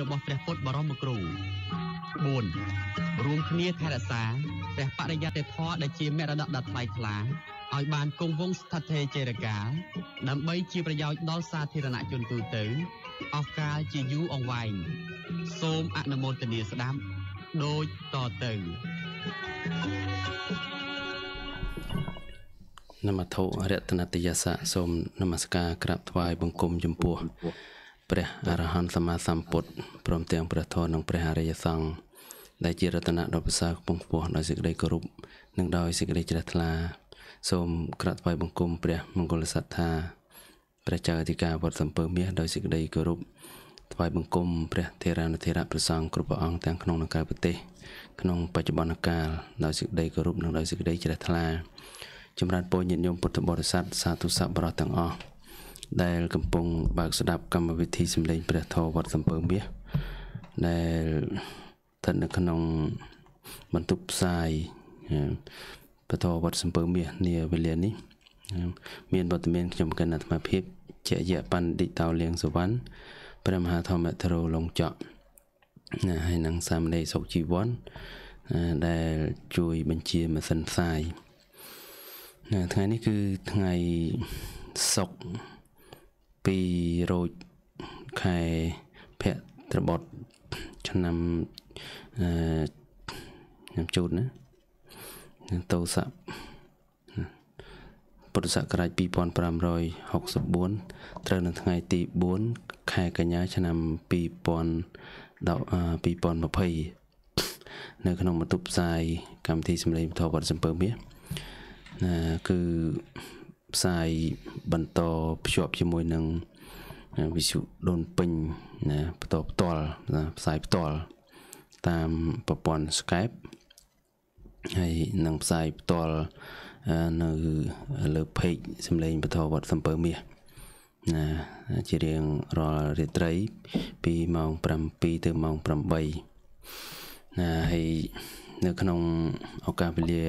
របស់ព្រះពុទ្ធបរមគ្រូ4រួមគ្នាថែរក្សាព្រះបរិយត្តិធម៌ដែលជាមរតកដ៏ថ្លៃថ្លាឲ្យបានគង់វង្សស្ថិតស្ថេរជារកាលដើម្បីជាប្រយោជន៍ដល់សាធារណជនទូទៅអស់កាលជាយូរអង្វែងសូមអនុមោទនាស្ដាប់ដូចតទៅនមធរតនតិយសៈសូមនមស្ការក្រាបថ្វាយបង្គំចំពោះព្រះអរហន្តសម្មាសម្ពុទ្ធព្រមទាំងព្រះធម៌និងព្រះអរិយសង្ឃដែលជារតនៈដ៏ប្រសើរខ្ពង់ខ្ពស់ដោយសេចក្តីគោរពនិងដោយសេចក្តីជ្រះថ្លាសូមក្រាត់ថ្វាយបង្គំព្រះ មង្គលសត្ថាព្រះចៅអធិការវត្តសំពើមាសដោយសេចក្តីគោរពថ្វាយបង្គំព្រះធេរានុធេរៈប្រសង្ឃគ្រប់ព្រះអង្គទាំងក្នុងនិងក្រៅប្រទេសក្នុងបច្ចុប្បន្នកាលដោយសេចក្តីគោរពនិងដោយសេចក្តីជ្រះថ្លាចម្រើនពរញាតិញោមពុទ្ធបរិស័ទសាធុសប្បុរសទាំងអស់ដែលកំពុងបើកស្ដាប់កម្មវិធីសម្លេងព្រះធម៌វត្តសំពើមាសដែលស្ថិតនៅក្នុងបន្ទប់ផ្សាយព្រះធម៌វត្តសំពើមាសនាវេលានេះមានវត្តមានខ្ញុំកណ្ណាអាត្មាភាពជាយៈបណ្ឌិតតោលៀងសវណ្ណព្រះមហាធម្មធរោលងចកណាហើយនឹងសាមណេរសុខជីវ័នដែលជួយបញ្ជាម៉ាស៊ីនផ្សាយណាថ្ងៃនេះគឺថ្ងៃសុក្រ2រោចខែភក្របតឆ្នាំខ្ញុំជូតណាតោស័ព្ទពុទ្ធសករាជ2564ត្រូវនៅថ្ងៃទី4ខែកញ្ញាឆ្នាំ2020នៅ ក្នុងបន្ទប់ផ្សាយកម្មវិធីសម្លេងពធវត្តសំពើមាសគឺផ្សាយបន្តភ្ជាប់ជាមួយនឹងវិទ្យុដូនពេញណាបន្តផ្ទាល់ណាផ្សាយផ្ទាល់តាមប្រព័ន្ធ Skype ហើយនឹងផ្សាយផ្ទាល់នៅលើ page សម្លេងបទវត្តសំពើមាសណាជារៀងរាល់រាត្រី ពីម៉ោង7ទៅម៉ោង8ណាហើយនៅក្នុងឱកាសវេលា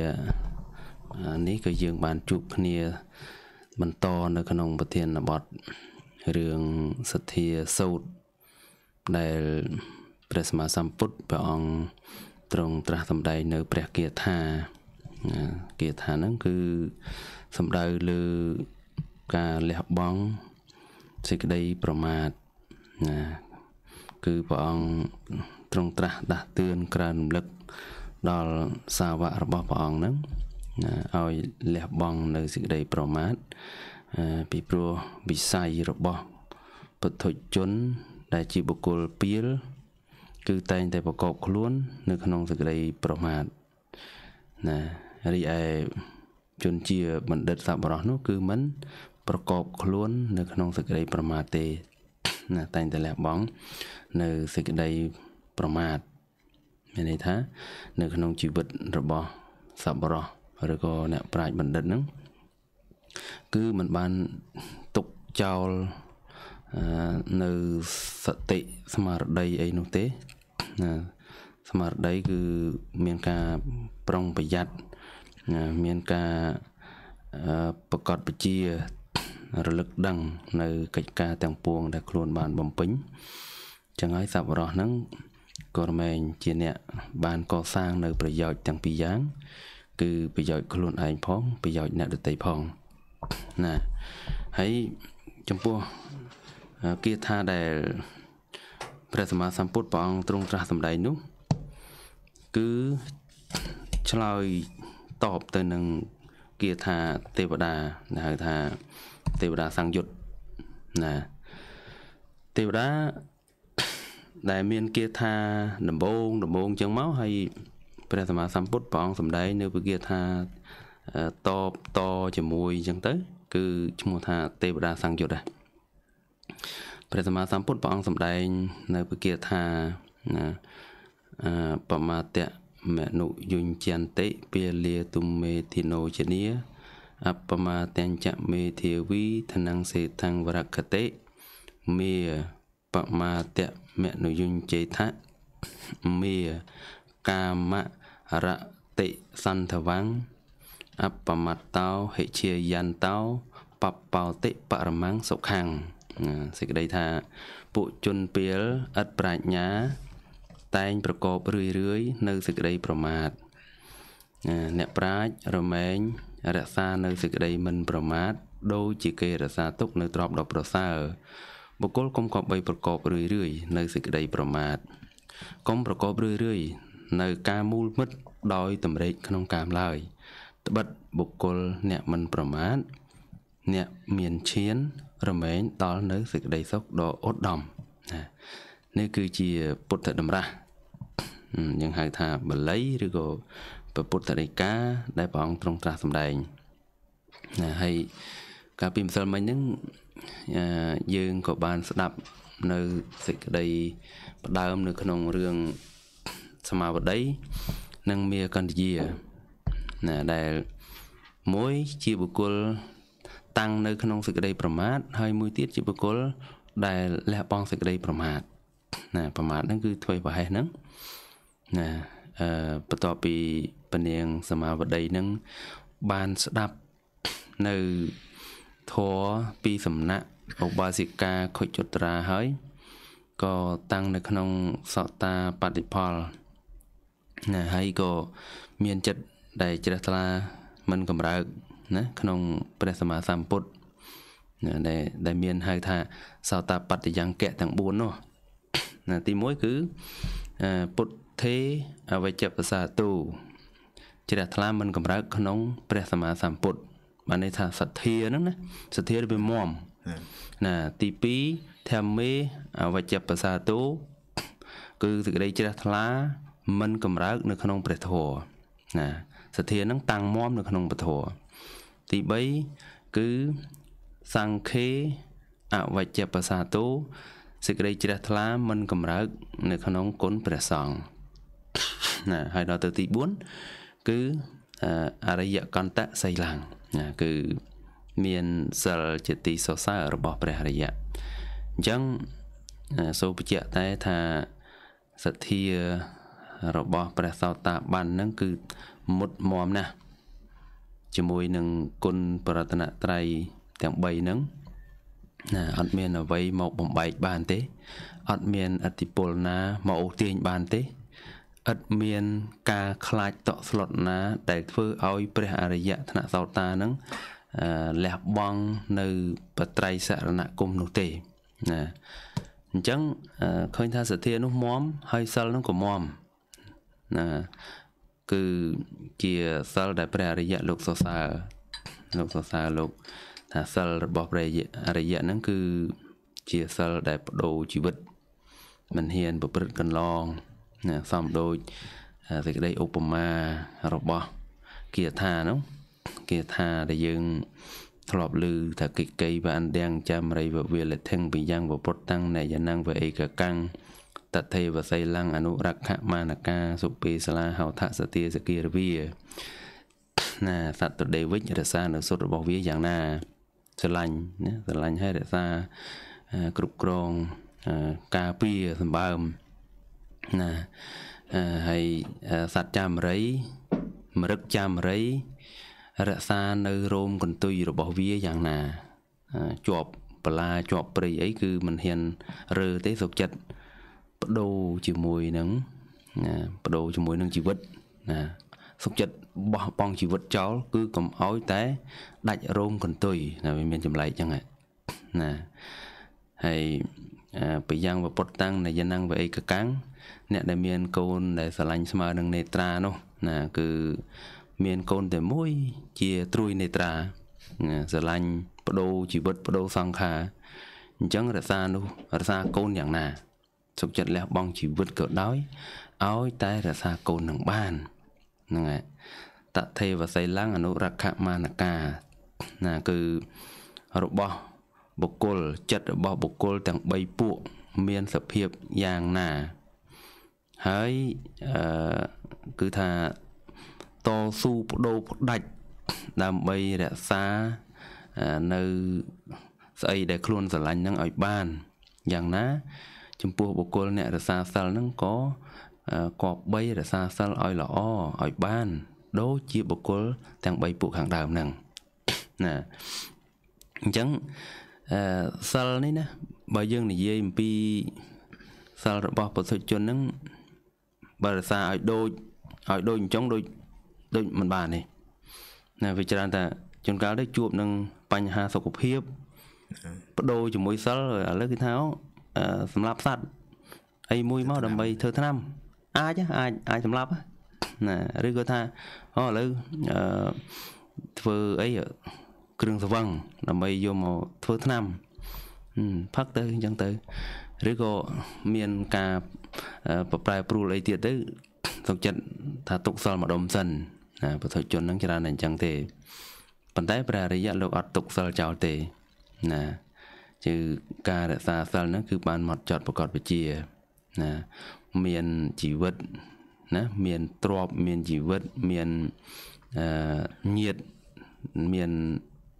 នេះក៏យើងបានជួបគ្នាបន្តនៅក្នុងប្រធានបទរឿងសទ្ធាសោតដែលព្រះសម្មាសម្ពុទ្ធព្រះអង្គទ្រង់ត្រាស់សម្ដែងនៅព្រះគាថាគាថាហ្នឹងគឺសំដៅលើការលះបង់សេចក្តីប្រមាទណាគឺព្រះអង្គទ្រង់ត្រាស់ដាស់តឿនក្រើនរំលឹក ដល់សាវករបស់ព្រះអង្គហ្នឹងណាឲ្យលះបង់នៅសេចក្តីប្រមាទពីព្រោះវិស័យរបស់ពុទ្ធជនដែលជាបុគ្គលពីលគឺតែងតែប្រកបខ្លួន នៅ ក្នុងសេចក្តីប្រមាទណារីឯជនជាបណ្ឌិតសប្បុរសនោះ គឺមិនប្រកបខ្លួន នៅ ក្នុងសេចក្តី ប្រមាទទេណាតែងតែលះបង់នៅសេចក្តីប្រមាទមានន័យថានៅ ក្នុងជីវិតរបស់សប្បុរសឬក៏អ្នកប្រាជ្ញបណ្ឌិតហ្នឹងគឺมันបានទុកចោលនៅសតិស្មារតីអីនោះទេណាស្មារតីគឺមានការប្រុងប្រយ័ត្នណាមានការប្រកបពជារលឹកដឹង នៅ កិច្ចការទាំងពួងដែលខ្លួនបានបំពេញចឹងហើយសពរស់ហ្នឹងក៏រមែងជាអ្នកបានកសាងនៅ ប្រយោជន៍ទាំងពីរយ៉ាងគឺប្រយោជន៍ខ្លួនឯងផងប្រយោជន៍អ្នកដទៃផងណាហើយចំពោះគាថាដែលព្រះសម្មាសម្ពុទ្ធព្រះអង្គទ្រង់ត្រាស់សម្ដែងនោះ គឺឆ្លើយតបទៅនឹងគាថាទេវតាដែលហៅថា ទេវតាសង្យុត្តណាទេវតាដែលមាន គាថាដំបងដំបងចឹងមកហើយព្រះសម្មាសម្ពុទ្ធព្រះអង្គសម្ដែងនៅវិគាថាតបតជាមួយអញ្ចឹងទៅ គឺឈ្មោះថាទេវតាសង្យុត្តដែរព្រះសម្មាសម្ពុទ្ធព្រះអង្គសម្ដែងនៅវិគាថាណាបមាតៈមនុយុញ្ចន្តិពាលាទុមេធិណោជនីអបមាតញ្ចមេធាវីធនង្សេថੰវរកតិមេបមាតៈមនុយុញ្ចេថៈមេកាមៈរតិសន្ធវੰអបមត្តោហិជាយន្តោបបោតិបរមੰសុខੰសេចក្តីថា ពួកជនពាលឥតប្រាជ្ញា តែងប្រកបរឿយរឿយនៅសេចក្តីប្រមាទអ្នកប្រាជ្ញរមែងរក្សានៅសេចក្តីមិន ប្រមាទដូចជាគេរក្សាទុកនៅទ្របដ៏ប្រសើរបុគ្គលកុំកបបីប្រកបរឿយរឿយនៅសេចក្តីប្រមាទកុំប្រកបរឿយរឿយនៅការមូលមិត្តដោយតម្រេកក្នុងកាមឡើយត្បិតបុគ្គលអ្នកមិនប្រមាថអ្នកមានឈានរមែងដល់នៅសេចក្តីសុខដ៏ឧត្តមណានេះគឺជាពុទ្ធតម្រាស់យើងហៅថាបល័យឬក៏ពុទ្ធដីកាដែលព្រះអង្គទ្រង់ត្រាស់សម្ដែងណាហើយកាលពីម្សិលមិញហ្នឹងយើងក៏បានស្ដាប់នៅសេចក្តីផ្ដើមនៅក្នុងរឿងសមាវតីនិងមាកន្តយាណាដែលមួយជាបុគ្គលតាំងនៅក្នុងសេចក្តីប្រមាទហើយមួយទៀតជាបុគ្គលដែលលះបង់សេចក្តីប្រមាទណាប្រមាទហ្នឹងគឺធ្វើប្រហែសហ្នឹងណាអឺបន្ទាប់ពីពនាងសមាវតីហ្នឹងបានស្ដាប់នៅធរពីសំណាក់ឧបាសិកាខុជចត្រាហើយក៏តាំងនៅក្នុងសតាបតិផលណាហើយក៏មានចិត្តដែលជ្រះថ្លាមិនកំរើកណាក្នុងព្រះសម្មាសម្ពុទ្ធណាដែលដែលមានហៅថាសោតបត្តយ៉ាងកៈទាំង4នោះណាទី1គឺពុទ្ធេអវជបសាទូជ្រះថ្លាមិនកំរើកក្នុងព្រះសម្មាសម្ពុទ្ធបានន័យថាសទ្ធាហ្នឹងណាសទ្ធាវាមមណាទី2ធម្មេអវជបសាទូ គឺសេចក្តីជ្រះថ្លាមិនកំរើក នៅក្នុងព្រះធម៌ណាសទ្ធានឹង តាំងមាំនៅក្នុងព្រះធម៌ទី3គឺសង្ខេអវជ្ជបសាទោសេចក្តីជ្រះថ្លាមិនកំរើកនៅ ក្នុងគុណព្រះសង្ឃណាហើយដល់ទៅទី4គឺអរិយកន្តសីលាំងណាគឺមានសិលជាទីសរសើររបស់ព្រះអរិយៈអញ្ចឹងសូមបញ្ជាក់តែថាសទ្ធារបស់ព្រះសោតាបាននឹងគឺមុតមមណាស់ជាមួយនឹងគុណប្រតនត្រ័យទាំង3ហ្នឹងណាអត់មានអ្វីមកបំបែកបានទេអត់មានអតិពលណាមកអូសទាញបានទេឥតមានការខ្លាចតក់ស្លុតណាដែលធ្វើឲ្យព្រះអរិយៈធនៈសោតានឹងលះបង់នៅបត្រៃសរណគមនោះទេណាអញ្ចឹងឃើញថាសទ្ធានោះមមហើយសិលនោះក៏មមណាគឺជាសិលដែលព្រះអរិយលោកសរសើរលោកសរសើរលោកថាសិលរបស់ព្រះអរិយហ្នឹងគឺជាសិលដែលបដូរជីវិត មិនហ៊ានប្រព្រឹត្តកន្លងណាសំដូចសេចក្តីឧបមារបស់គាថានោះគាថាដែលយើងធ្លាប់ឮថាកិកិបានទាំងចាំរិវវេលធិងពីយ៉ាងវពុតតាំងណយយ៉ាងវឯកកាំងតថេវសីលੰអនុរក្ខមានកាសុពេសាលាហោថសទាសគិរវាណាសត្វតដេវិចរសានៅសុទ្ធរបស់វាយ៉ាងណាស្រឡាញ់ណាស្រឡាញ់ហើយរក្សាគ្រប់គ្រងការពារសម្បើមណាហើយសត្វចាមរីមរឹកចាមរីរក្សានៅរោមកន្ទុយរបស់វាយ៉ាងណាជាប់បលាជាប់ព្រៃអីគឺមិនហ៊ានរើទេសុខចិត្តបដូរជាមួយនឹងណាបដូរជាមួយនឹងជីវិតណាសុខចិត្តបោះបង់ជីវិតចោល គឺកុំអោយតែដាច់រោមកន្ទុយណាវាមានចម្លែកចឹងណាហើយប្រយ៉ាងវពុតតាំងនៃយនាំងវឯកកាំងអ្នកដែលមានកូនដែលស្រឡាញ់ស្មើនឹងនេត្រានោះណាគឺមានកូនតែមួយជាត្រួយនេត្រាស្រឡាញ់បដូរជីវិតបដូរសង្ខារអញ្ចឹងរសានោះរសាកូនយ៉ាងណាសុខចិត្តលះបង់ជីវិតក៏ដោយឲ្យតែរសាកូននឹងបានហ្នឹងហើយតថេវសីលੰអនុរក្ខមានកាណាគឺរបស់បុគ្គលចិត្តរបស់បុគ្គលទាំង3ពួកមានសភាពយ៉ាងណា ហើយអឺគឺថាតស៊ូបដូរផ្ដាច់ដើម្បីរក្សានៅស្អីដែលខ្លួនស្រឡាញ់នឹងឲ្យបានយ៉ាងណាចំពោះបុគ្គលអ្នករសាសិលហ្នឹងក៏គប3រសាសិលឲ្យល្អឲ្យបាន ដូចជាបុគ្គលទាំង3ពួកខាងដើមហ្នឹងណាអញ្ចឹងអឺសិលនេះណាបើយើងនិយាយអំពីសិលរបស់ពុទ្ធជនហ្នឹងបើរសាឲ្យដូចឲ្យដូចអញ្ចឹងដូចដូចមិនបានទេណាវាច្រើនតែជួនកាលទៅជួបនឹងបញ្ហាសុខភាពបដូរជាមួយសិលឥឡូវគឺថាសម្រាប់សត្វអីមួយមកដើម្បីធ្វើថ្នាំ អាចអាចអាចសម្រាប់ណាឬក៏ថាអូឥឡូវធ្វើអីគ្រឿងស្វឹងដើម្បីយកមកធ្វើថ្នាំផឹកទៅអញ្ចឹងទៅឬក៏មានការប្រប្រែប្រួលអីទៀតទៅសុខចិត្តថាទុកសល់ម្ដុំសិនណាពុទ្ធជននឹងច្រើនតែអញ្ចឹងទេប៉ុន្តែព្រះអរិយៈលោកអត់ទុកសិលចោលទេណាគឺការរក្សាសិលហ្នឹងគឺបានមកចត់ប្រកបវិជាណាមានជីវិតណា មានទ្រពមានជីវិតមានអឺញាតមាន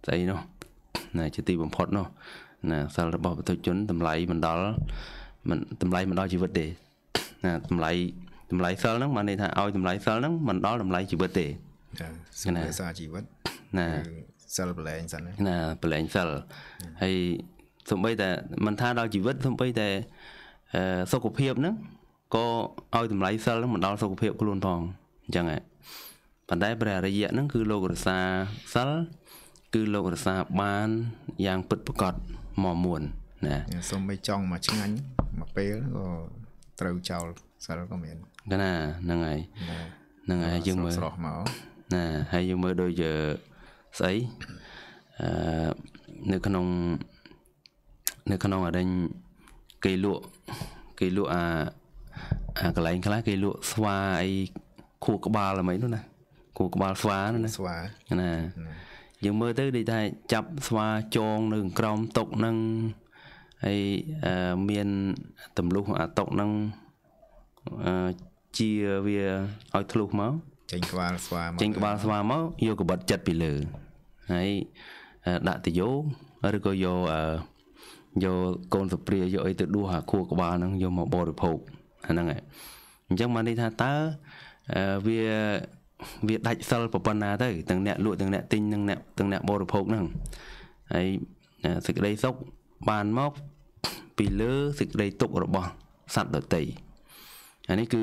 ស្អីនោះណា ជាទី បំផុតនោះ ណាសិលរបស់បុទុជន តម្លៃមិនដល់មិនតម្លៃមិនដល់ជីវិតទេណាតម្លៃតម្លៃសិលហ្នឹងបានន័យថាឲ្យតម្លៃសិលហ្នឹងមិនដល់តម្លៃជីវិតទេចាសិលភាសាជីវិតណាសិលប្រឡែងសិនណាប្រឡែងសិលហើយសម្បីតែមិនថាដល់ជីវិតសម្បីតែសុខភាពហ្នឹងក៏ឲ្យតម្លៃសិលហ្នឹងមកដល់សុខភាពខ្លួនផងអញ្ចឹងហ៎ប៉ុន្តែព្រះអរិយៈហ្នឹងគឺលោករសាសិលគឺលោករសាបានយ៉ាងពិតប្រកបមកមួនណាសូមបីចង់មកឆ្ងាញ់មកពេលក៏ត្រូវចោលសិលក៏មានណាហ្នឹងហើយហ្នឹងហើយយើងមើលស្រស់មកណាហើយយើងមើលដូចស្អីអឺនៅក្នុងនៅក្នុងអារិញគេលក់គេលក់អាអាកន្លែងខ្លះគេលក់ស្វាអីខួរក្បាលអ្វីនោះណាខួរក្បាលស្វានោះណាស្វាណា យើងមើលទៅដូចថាចាប់ស្វាចងនៅក្រោមតុកនឹងហើយមានទម្លុះអាតុកនឹងជាវាឲ្យធ្លុះមកចេញក្បាលស្វាមកចេញក្បាលស្វាមកយកកបិតចិត្តពីលើហើយដាក់ទៅយោឬក៏យកអឺយកកូនសុព្រាយកអីទៅដួសអាខួរក្បាលហ្នឹងយកមកបរិភោគអាហ្នឹងអញ្ចឹងបាននេះថាតើវាវាដាច់សិលប្រប៉ុណ្ណាទៅទាំងអ្នកលក់ទាំងអ្នកទិញនិងអ្នកទាំងអ្នកបរិភោគហ្នឹងហើយសេចក្តីសុខបានមកពីលើសេចក្តីទុករបស់សត្វដតីអានេះគឺ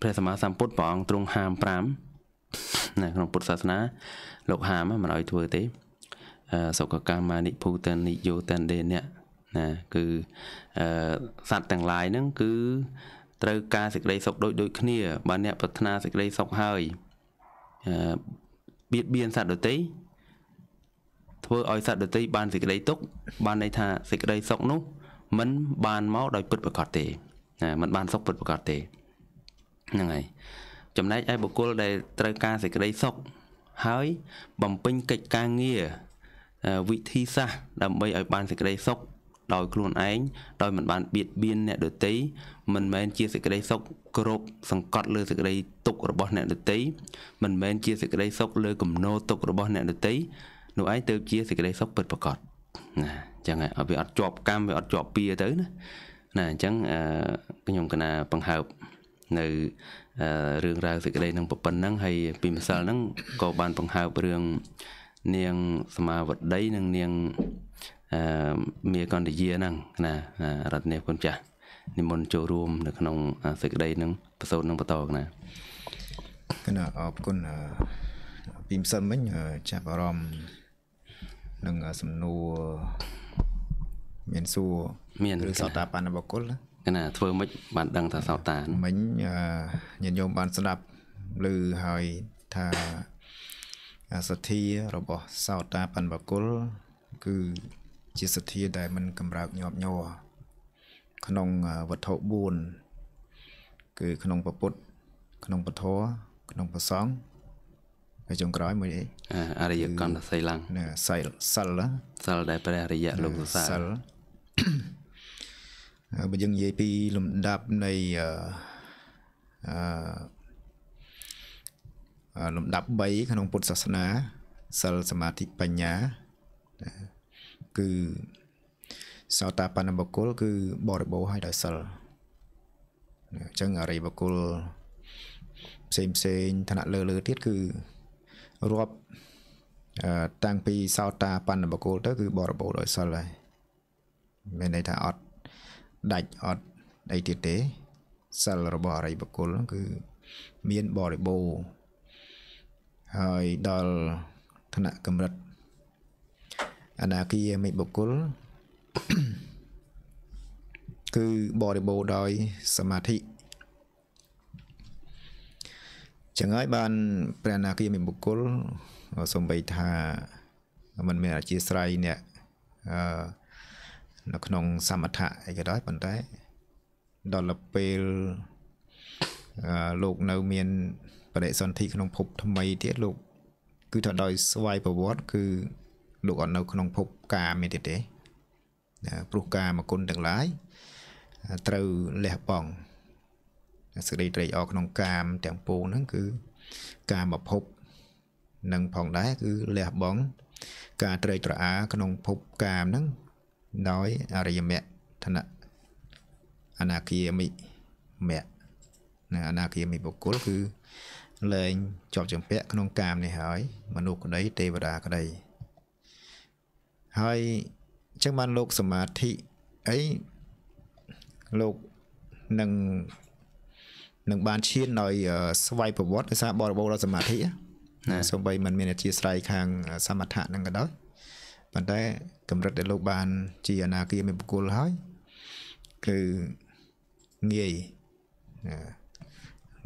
ព្រះសម្មាសម្ពុទ្ធព្រះអង្គទ្រង់ហាម5នៅក្នុងពុទ្ធសាសនាលោកហាមមិនឲ្យធ្វើទេសុខកម្មនិភូតនិយោតនិណៈណាគឺសត្វទាំងឡាយហ្នឹងគឺត្រូវការសេចក្តីសុខដូចដូចគ្នាបើអ្នកប្រាថ្នាសេចក្តីសុខហើយបៀតបៀនសត្វដទៃធ្វើឲ្យសត្វដទៃបានសេចក្តីទុក បានន័យថាសេចក្តីសុខនោះมันបានមកដោយពិតប្រាកដទេណាมันបានសុខពិតប្រាកដទេហ្នឹងហើយចំណែកឯបុគ្គលដែលត្រូវការសេចក្តីសុខហើយ បំពេញកិច្ចការងារវិធីសាស្ត្រដើម្បីឲ្យបានសេចក្តីសុខដោយខ្លួនឯងដោយមិនបានបៀតបៀនអ្នកដទៃមិនមែនជាសេចក្តីសុខគ្រប់សង្កត់លើសេចក្តីទុករបស់អ្នកដទៃមិនមែនជាសេចក្តីសុខលើគំនោទុករបស់ អ្នកដទៃនោះឯងទៅជាសេចក្តីសុខពិតប្រាកដណាអញ្ចឹងឲ្យវាអត់ជាប់កម្មវាអត់ជាប់ពៀទៅណាណាអញ្ចឹងខ្ញុំកណាបង្ហើបនៅរឿងរ៉ាវសេចក្តីនឹងប៉ុណ្ណឹងហើយពីម្សិលហ្នឹងក៏បាន បង្ហើបរឿងនាងសមាវតីនិងនាងអឺមេកន្តយាហ្នឹងណារតនាគុណចាស់និមន្តចូលរួម នៅក្នុងសេចក្តីនឹងប្រសូតនឹងបន្តណាគណៈអរគុណពីម្សិលមិញចាប់អារម្មណ៍នឹងសំណួរមានសួរមានឬសតាបានបុគ្គលគណៈធ្វើមិនបានដឹងថាសតានមិញញាតិញោមបានស្ដាប់ឮហើយថាសទ្ធារបស់សោតាបណ្ឌបគុលគឺជាសទ្ធាដែលមិនកម្រើកញាប់ញ័រក្នុងវត្ថុ4គឺក្នុងពពុទ្ធក្នុងពធក្នុងប្រសងហើយចុងក្រោយមួយអីអរិយកន្តសីលੰណាសីលសិលសិលដែលព្រះអរិយលោកសរសើរសិលបើយើងនិយាយពីលំដាប់នៃអឺលំដាប់3ក្នុងពុទ្ធសាសនាសិលសមាធិបញ្ញា គឺសោតាបណ្ណបុគ្គលគឺបរិបូរឲ្យដោយសិលអញ្ចឹងអរិយបុគ្គលផ្សេងផ្សេងឋានៈលើលើទៀតគឺរាប់តាំងពីសោតាបណ្ណបុគ្គលទៅគឺបរិបូរដោយសិលហើយមានន័យថាអត់ដាច់អត់អីទៀតទេសិលរបស់អរិយបុគ្គលគឺមានបរិបូរហើយដល់ឋានៈកម្រិតអនាគាមិបុគ្គលគឺបរិបូរដោយសមាធិចឹងហើយបានព្រះអនាគាមិបុគ្គលសំបីថាมันមានអធិស្រ័យអ្នកអឺនៅក្នុង សមថៈអីក៏ដោយប៉ុន្តែដល់ទៅពេលលោកនៅមានបដិសន្ធិក្នុងភពថ្មីទៀតលោក គឺថាដោយស្វ័យប្រវត្តិគឺលោកអត់នៅ ក្នុងភពកាមទេទេព្រោះកាមគុណទាំងឡាយត្រូវលះបង់សេចក្តីត្រេកអរក្នុងកាមទាំងពួងហ្នឹងគឺកាមភពនឹងផងដែរគឺលះបង់ការត្រេកត្រអាលក្នុងភពកាមហ្នឹងដោយអរិយមគ្គឋានៈអនាគាមិមគ្គណាអនាគាមិបុគ្គលគឺលែងជាប់ចម្ពាក់ក្នុងកាមនេះហើយមនុស្សក្តីទេវតាក្តីហើយអញ្ចឹងបានលោកសមាធិអីលោកនឹងនឹងបានឈានដោយស្វ័យប្រវត្តិដោយសារបរិបូរណ៍ដោយសមាធិណាសូម្បីมันមានអធិស្រ័យខាងសមថៈនឹងក៏ដោយប៉ុន្តែកម្រិតដែលលោកបានជាអនាគាមានបុគ្គលហើយគឺងាយណា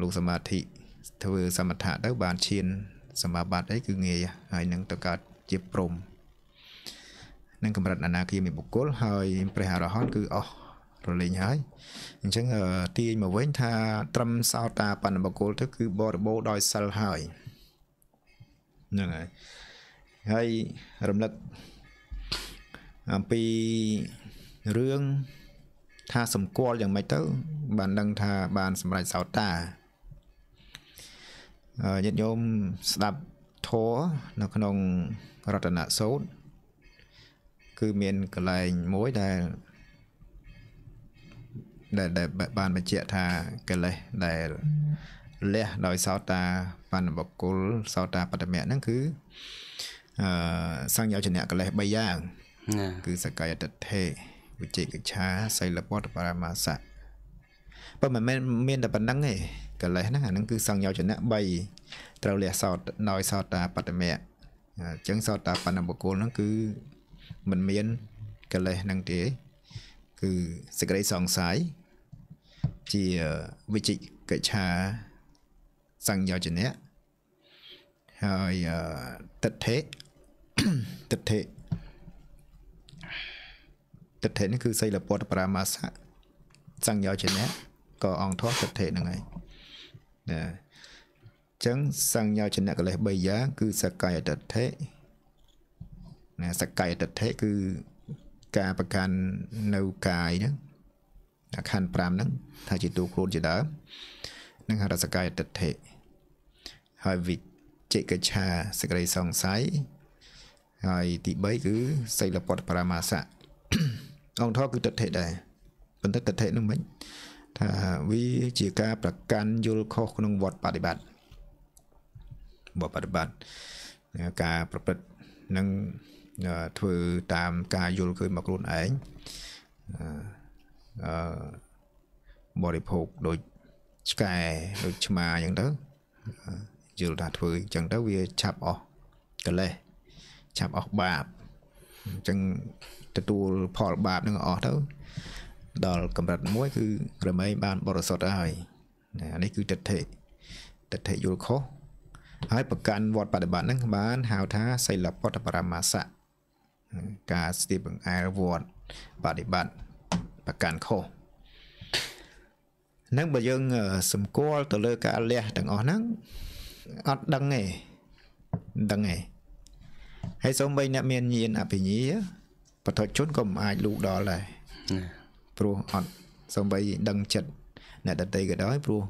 លោកសមាធិធ្វើសមថៈទៅបានឈានសមាបត្តិអីគឺងាយហើយនឹងទៅកើតជាព្រំនឹង កម្រិតអនាគាមីបុគ្គលហើយព្រះអរហន្តគឺអស់រលែងហើយអញ្ចឹងទាញមកវិញថាត្រឹមសោតាបណ្ឌបុគ្គលទៅគឺបរិបូរដោយសិលហើយហ្នឹងហើយហើយរំលឹកអំពីរឿងថាសម្គាល់យ៉ាងម៉េចទៅ បានដឹងថាបានសម្រេចសោតាញាតិញោមស្ដាប់ធរនៅក្នុងរតនសោតគឺមានកន្លែងមួយដែលដែលដែលបានបញ្ជាក់ថាកិលេសដែលលះដោយសោតាបណ្ឌបកុលសោតាបតមៈហ្នឹងគឺអឺសង្យោជនៈកិលេស3យ៉ាង គឺសកាយតិដ្ឋិវិជេកិច្ឆាសីលពតបរមាសៈប៉ុន្តែមិនមែនមានតែប៉ុណ្្នឹងទេកលេសហ្នឹងអាហ្នឹងគឺសង្យោជនៈ3ត្រូវលះសតដោយសតតាបត្តមៈអញ្ចឹងសតតាបណ្ណបុគ្គលហ្នឹងគឺមិនមានកលេសហ្នឹងទេគឺសេចក្តីសង្ស័យជាវិជិកិច្ឆាសង្យោជនៈហើយតិដ្ឋិតិដ្ឋិតិដ្ឋិនេះគឺសីលពតបរាមាសៈសង្យោជនៈក៏អង្គធោះសទ្ធិហ្នឹងឯងណាចឹងសង្ញោចនៈកិលេស3យ៉ាងគឺសកាយតដ្ឋិណាសកាយតដ្ឋិគឺការប្រកាន់នៅកាយហ្នឹងអាខណ្ឌ5ហ្នឹងថាជាទូខ្លួនជាដើមនឹងហរសកាយតដ្ឋិហើយវិចិកិឆាសេចក្តីសង្ស័យហើយទី3គឺសីលពតបរមាសៈអង្គធម៌គឺតដ្ឋិដែរប៉ុន្តែតដ្ឋិនោះមិនខ្មិចថាវាជាការប្រកាន់យល់ខុសក្នុងវត្តបដិបត្តិវត្តបដិបត្តិការប្រព្រឹត្តនឹងធ្វើតាមការយល់ឃើញរបស់ខ្លួនឯងអឺបរិភោគដូចឆ្កែដូចឆ្មាអញ្ចឹងទៅយល់ថាធ្វើអញ្ចឹងទៅវាឆាប់អស់កិលេសឆាប់អស់បាបអញ្ចឹងទទួលផលបាបនឹងអស់ទៅដល់កម្រិតមួយគឺក្រមែងបានបរិសុទ្ធហើយណានេះគឺទិដ្ឋិទិដ្ឋិយល់ខុសហើយប្រកាន់វត្តបដិបត្តិហ្នឹងបានហៅថាសិលពតបរមាសៈការស្ទាបបង្អែលវត្តបដិបត្តិប្រកាន់ខុសនឹងបើយើងសម្គាល់ទៅលើ ការលះទាំងអស់ហ្នឹងអត់ដឹងទេដឹងទេហើយសូម្បីអ្នកមានញាណអភិញាបទជនក៏មិនអាចលូកដល់ដែរព្រោះអត់សំបីដឹងចិត្តអ្នកដតីក៏ដោយព្រោះ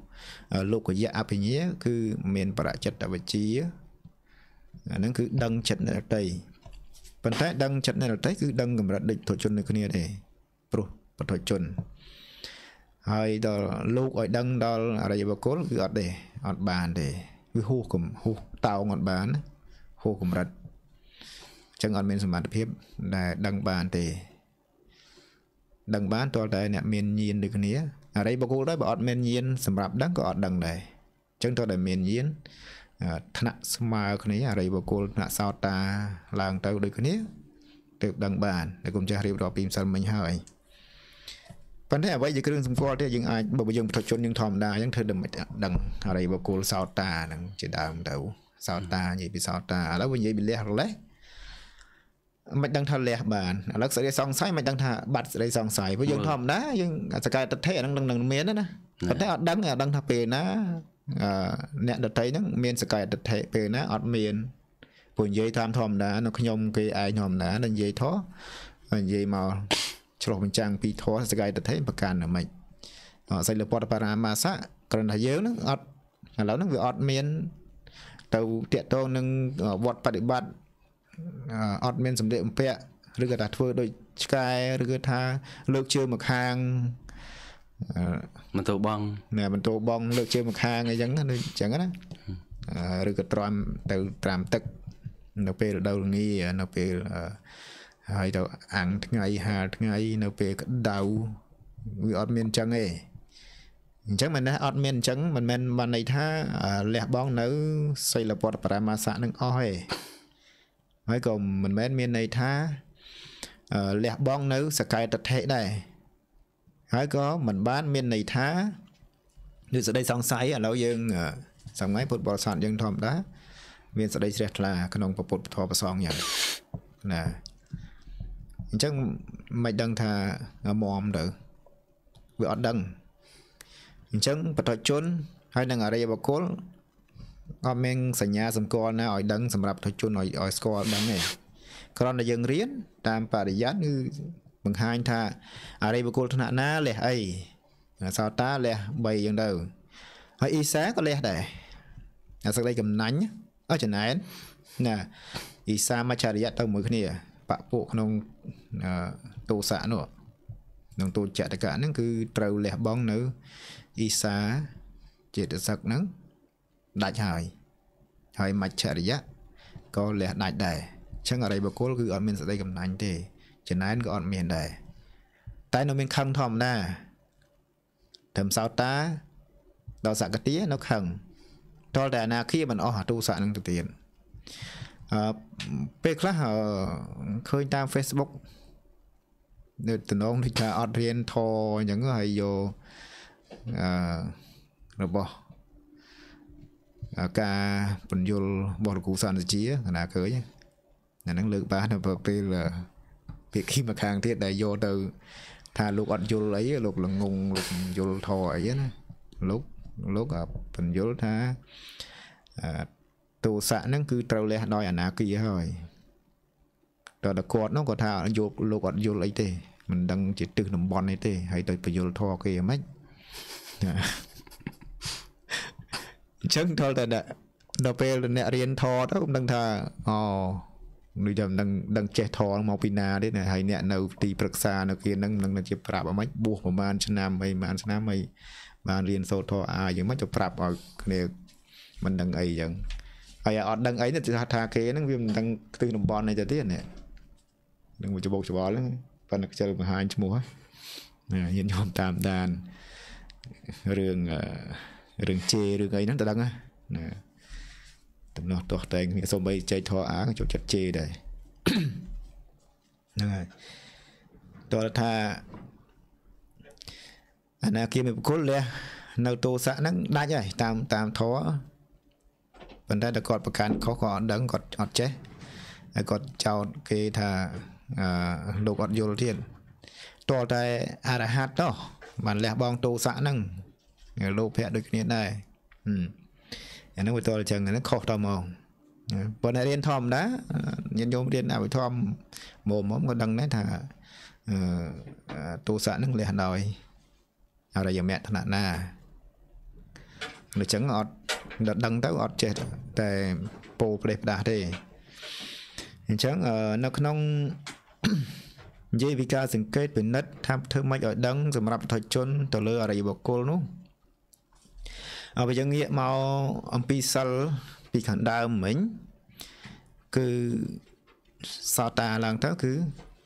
លោកយៈអភិញាគឺមានបរចិត្តវិជាអាហ្នឹងគឺដឹងចិត្តអ្នកដតីប៉ុន្តែ ដឹងចិត្តអ្នកដតីគឺដឹងកម្រិតដូចពុទ្ធជនដូចគ្នាទេព្រោះពុទ្ធជន ហើយដល់លោកឲ្យដឹងដល់អរិយបុគ្គលគឺអត់ទេអត់បានទេវាហួសកំហួសតោងអត់បានហួសកម្រិតអញ្ចឹងអត់មានសមត្ថភាពដែលដឹងបានទេដឹងបានទាល់តែអ្នកមានញៀនដូចគ្នាអរិយបុគ្គលដែរបើអត់មានញៀនសម្រាប់ដឹងក៏អត់ដឹងដែរអញ្ចឹងទាល់តែមានញៀនថ្នាក់ស្មើគ្នាអរិយបុគ្គលថ្នាក់សោតាឡើងទៅដូចគ្នាទើបដឹងបានតែគុំចាស់រៀបរាប់ពីម្សិលមិញហើយប៉ុន្តែអ្វីជាគ្រឿងសម្គាល់ទៀតយើងអាចបើយើងប្រជាជនយើងធម្មតាអញ្ចឹងធ្វើដូចមិនដឹងអរិយបុគ្គលសោតាហ្នឹងជាដើមទៅសោតានិយាយពីសោតាឥឡូវវិញនិយាយពីលះរលេះមិនដឹងថាលះបានឥឡូវសេរីសង្ស័យមិនដឹងថាបាត់សេរីសង្ស័យព្រោះយើងធម្មតាយើងសកាយតិដ្ឋិអាហ្នឹងនឹងមានណាប៉ុន្តែអត់ដឹងអត់ដឹងថាពេលណាអ្នកដតីហ្នឹងមានសកាយតិដ្ឋិពេលណាអត់មានព្រោះនិយាយតាមធម្មតានៅខ្ញុំគេឯងធម្មតានិយាយធោះនិយាយមកឆ្លោះបញ្ចាំងពីធោះសកាយតិដ្ឋិប្រកាន់ហ្មិចអត់សិលពតបារាមាសៈគ្រាន់តែយើងហ្នឹងអត់ឥឡូវហ្នឹងវាអត់មានទៅតាកតងនឹងវត្តបប្រតិបត្តិអត់មានសម្លៀកបំពាក់ឬក៏ថាធ្វើដូចឆ្កែឬក៏ថាលើកជើងមកខាងបន្ទោបងណែបន្ទោបងលើកជើងមកខាងអីចឹងដូចចឹងណាឬក៏ត្រាំទៅត្រាំទឹកនៅពេលរដូវល្ងានៅពេលហើយទៅអាំងថ្ងៃហាលថ្ងៃនៅពេលក្តៅវាអត់មានចឹងទេអញ្ចឹងមែនណាអត់មានអញ្ចឹងមិនមែនបានន័យថាលះបង នៅសិលពតបរមាសៈនឹងអស់ទេហើយក៏មិនមែនមានន័យថាលះបង់នៅសកាយតថេដែរហើយក៏មិនបានមានន័យថានឹងសេចក្តីសង្ស័យឥឡូវយើងសម័យពុទ្ធបរិស័ទយើងធម្មតាមានសេចក្តីជ្រះថ្លាក្នុង ពុទ្ធពធប្រសងយ៉ាងណាអញ្ចឹងមិនដឹងថាមមទៅវាអត់ដឹងអញ្ចឹងបតជន ហើយនឹងអរិយបុគ្គលអត់មានសញ្ញាសម្គាល់ណាឲ្យដឹងសម្រាប់ប្រជាជនឲ្យឲ្យស្គាល់ដឹងទេគ្រាន់តែយើងរៀនតាមបរិយ័តគឺបង្ហាញថាអរិយបុគ្គលថ្នាក់ណាលះអីអសោតាលះ3យ៉ាងទៅហើយអ៊ីសាក៏លះដែរអាសក្តីកំណាញ់អស់ចំណែនណាអ៊ីសាមច្ឆរិយៈទៅមួយគ្នាបពពួកក្នុងទោសៈនោះក្នុងទោចតកៈហ្នឹងគឺត្រូវលះបង់នៅអ៊ីសាចេតសឹកហ្នឹងដាច់ហើយហើយមច្ឆរិយៈក៏លះដាច់ដែរអញ្ចឹងអរិយបុគ្គលគឺអត់មានសេចក្តីកំណាញ់ទេចំណែនក៏អត់មានដែរតែនៅមានខឹងធម្មតាត្រឹមសោតាដល់សក្តិនៅខឹងតលតែអនាគាមិនអស់អាទូសៈនឹងទៅទៀតអឺពេលខ្លះឃើញតាម Facebook នៅតំណងដូចថាអត់រៀនធអញ្ចឹងហើយយកអឺរបស់ការបញ្យលរបស់លោកគ្រូសន្តិជាគណៈឃើញអាហ្នឹងលើកបានទៅពេលភាគីម្ខាងទៀតដែលយកទៅ ថាលោកអត់យល់អីលោកល្ងងលោកយល់ធអីណាលោកលោកបញ្យលថាទោសៈហ្នឹងគឺត្រូវលះដោយអនាគីហើយតើតគាត់នោះគាត់ថាយកលោកអត់យល់អីទេមិនដឹងជាទឹះតំបន់អីទេ ហើយទៅបញ្យលធគេហ្មងណាអញ្ចឹងដល់តែដល់ពេលអ្នករៀនធរទៅមិនដឹងថាអូនេះចាំដឹងដឹងចេះធរមកពីណាទេណាហើយអ្នកនៅទីប្រឹក្សានៅគេនឹងនឹងជាប្រាប់អីមិនបួសប្រហែលឆ្នាំអីប្រហែលឆ្នាំអីបានរៀនសូត្រធរអាយ៉ាងមិនទៅប្រាប់ឲ្យគ្នាមិនដឹងអីអញ្ចឹងហើយអត់ដឹងអីទេថាគេហ្នឹងវាមិនដឹងទិសតំបន់អីទៅទៀតណានឹងមួយច្បោកច្បល់ហ្នឹងប៉ុន្តែខ្ជិលបង្ហាញឈ្មោះណាហ៊ានយំតាមដានរឿងអឺរឿងជេររឿងអីហ្នឹងតើដឹងណាតំណោះទាស់តែងគ្នាសូម្បីចែកធរអាចូលចិត្តជេរដែរហ្នឹងហើយតើថាអនាគមបុគ្គលលះនៅទោសៈហ្នឹងដាច់ហើយតាមតាមធរប៉ុន្តែតែគាត់ប្រកាន់ខុសគាត់អត់ដឹងគាត់អត់ចេះហើយគាត់ចោទគេថាអឺលោកអត់យល់ទៀតតើតែអរហត្តទៅបានលះបងទោសៈហ្នឹងនឹងលោភៈដូចគ្នាដែរអាហ្នឹងវាតលចឹងហ្នឹងខុសតមកប៉ុន្តែរៀនធម្មតាញាតិញោមរៀនអវិធម្មមុំមុំក៏ដឹងដែរថាអឺទោសៈនឹងលះដោយអរិយមគ្គឋានៈណាដូច្នេះអត់ដឹងទៅអត់ចេះតែពោផ្លេសផ្ដាស់ទេអញ្ចឹងនៅក្នុងនិយាយពីការសង្កេតពិនិត្យថាធ្វើម៉េចឲ្យដឹងសម្រាប់ប្រជាជន ទៅលើអរិយបុគ្គលនោះបើយើងងាកមកអំពីសិលពីខាងដើមវិញគឺសតាឡើងទៅគឺ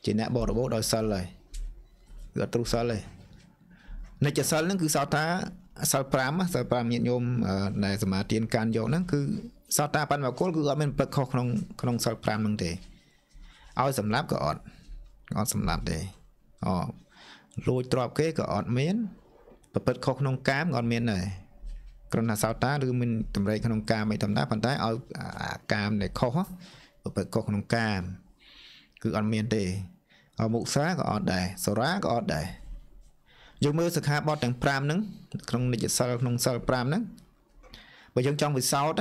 ជាអ្នកបរិបូរដោយសិលហើយគឺអត់ទ្រុសិលទេនិច្ចសិលហ្នឹងគឺសតាសិល5សិល5ញាតិញោមដែលសមាទានការយកហ្នឹងគឺសតាបណ្ឌមកុលគឺអត់មានព្រឹកខុសក្នុងក្នុងសិល5ហ្នឹងទេឲ្យសម្លាប់ក៏អត់អត់សម្លាប់ទេអូលួចទ្របគេក៏អត់មានប្រព្រឹត្តខុសក្នុងកាមក៏អត់មានដែរគ្រាន់តែសោតតាឬមានតម្រេចក្នុងកាមអីធម្មតាប៉ុន្តែឲ្យអាកាមដែលខុសប្រព្រឹត្តខុសក្នុងកាម គឺអត់មានទេឲ្យមុខស្រាក៏អត់ដែរសូរាក៏អត់ដែរយើងមើលសិក្ខាបទទាំង5ហ្នឹងក្នុងនិច្ចសិលក្នុងសិល5ហ្នឹងបើយើងចង់វិសោតឥ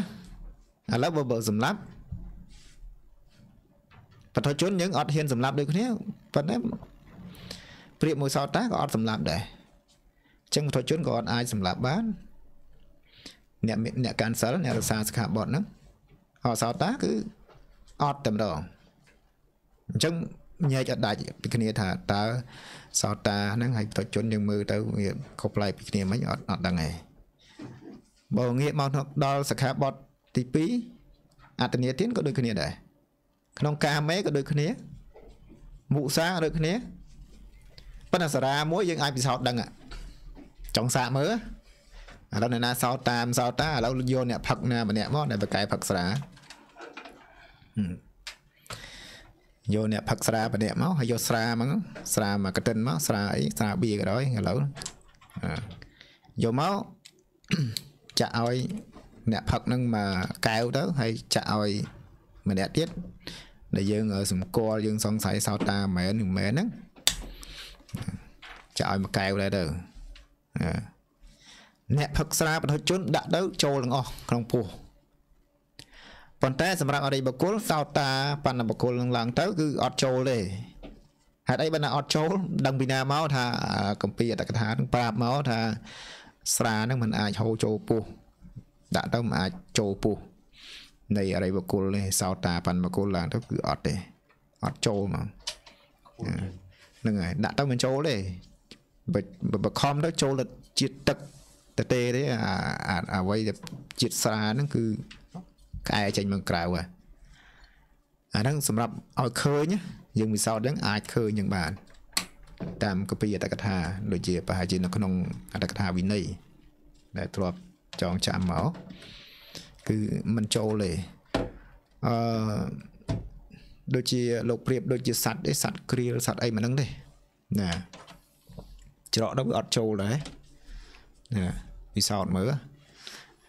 ឡូវបើបើសម្លាប់បទជនយើងអត់ហ៊ានសម្លាប់ដូចគ្នាប៉ុន្តែព្រាបមួយសោតតាក៏អត់សម្លាប់ដែរអញ្ចឹងបទជនក៏អត់អាចសម្លាប់បានអ្នកអ្នកកាន់សិលអ្នករក្សាសិក្ខាបទហ្នឹងហោសោតាគឺអត់តែម្ដងអញ្ចឹងញែកអត់ដាច់ពីគ្នាថាតើសោតាហ្នឹងហើយប្រជាជនយើងមើលទៅវាខុសប្លែកពីគ្នាមិនអត់អត់ដឹងទេបើងាកមកដល់សិក្ខាបទទី2អត្តនីទានក៏ដូចគ្នាដែរក្នុងកាមេក៏ដូចគ្នាមុសាក៏ដូចគ្នាប៉ុន្តែសារាមួយយើងអាចពិសោធន៍ដឹងចង់សាកមើលឥឡូវអ្នកណាសោតតាមសោតតាឥឡូវយកអ្នកផឹកណាម្នាក់មកអ្នកបកែផឹកស្រាយកអ្នកផឹកស្រាម្នាក់មកហើយយកស្រាមកស្រាមកកតិនមកស្រាអីស្រាបៀក៏ដោយឥឡូវយកមកចាក់ឲ្យអ្នកផឹកនឹងមកកែវទៅហើយចាក់ឲ្យម្នាក់ទៀតដែលយើង សម្គាល់យើងសង្ស័យសោតតាមែនមិនមែនហ្នឹងចាក់ឲ្យមកកែវដែរទៅអឺអ្នកផឹកស្រាបណ្ដោះជនដាក់ទៅចូលទាំងអស់ក្នុងពោះប៉ុន្តែសម្រាប់អរិយបុគ្គលសោតាបណ្ណបុគ្គលនឹងឡើងទៅគឺអត់ចូលទេហេតុអីបើណាអត់ចូល ដឹងពីណាមកថាកម្ពីអត្តកថានឹងប្រាប់មកថា ស្រានឹងมันអាចហូរចូលពោះដាក់ទៅមិនអាចចូលពោះនៃអរិយបុគ្គលទេសោតាបណ្ណបុគ្គលឡើងទៅគឺអត់ទេអត់ចូលមកហ្នឹងហើយដាក់ទៅមិនចូលទេបើខំទៅចូលទៅជាតិទឹកតេទេទេអាអ្វីជាតិស្រាហ្នឹងគឺក្អែចេញមកក្រៅហើយអាហ្នឹងសម្រាប់ឲ្យឃើញយើងវិសោធហ្នឹងអាចឃើញយ៉ាងបាន តាមកាពីអតកថា ដូចជាប្រហែលជានៅក្នុងអតកថាវិន័យដែលទ្របចងចាំមកគឺมันចូលទេអឺដូចជាលោកព្រៀបដូចជាសัตว์ទេសัตว์គ្រៀលសัตว์អីមិនហ្នឹងទេណាច្រកដល់វាអត់ចូលដែរវិសោធមើល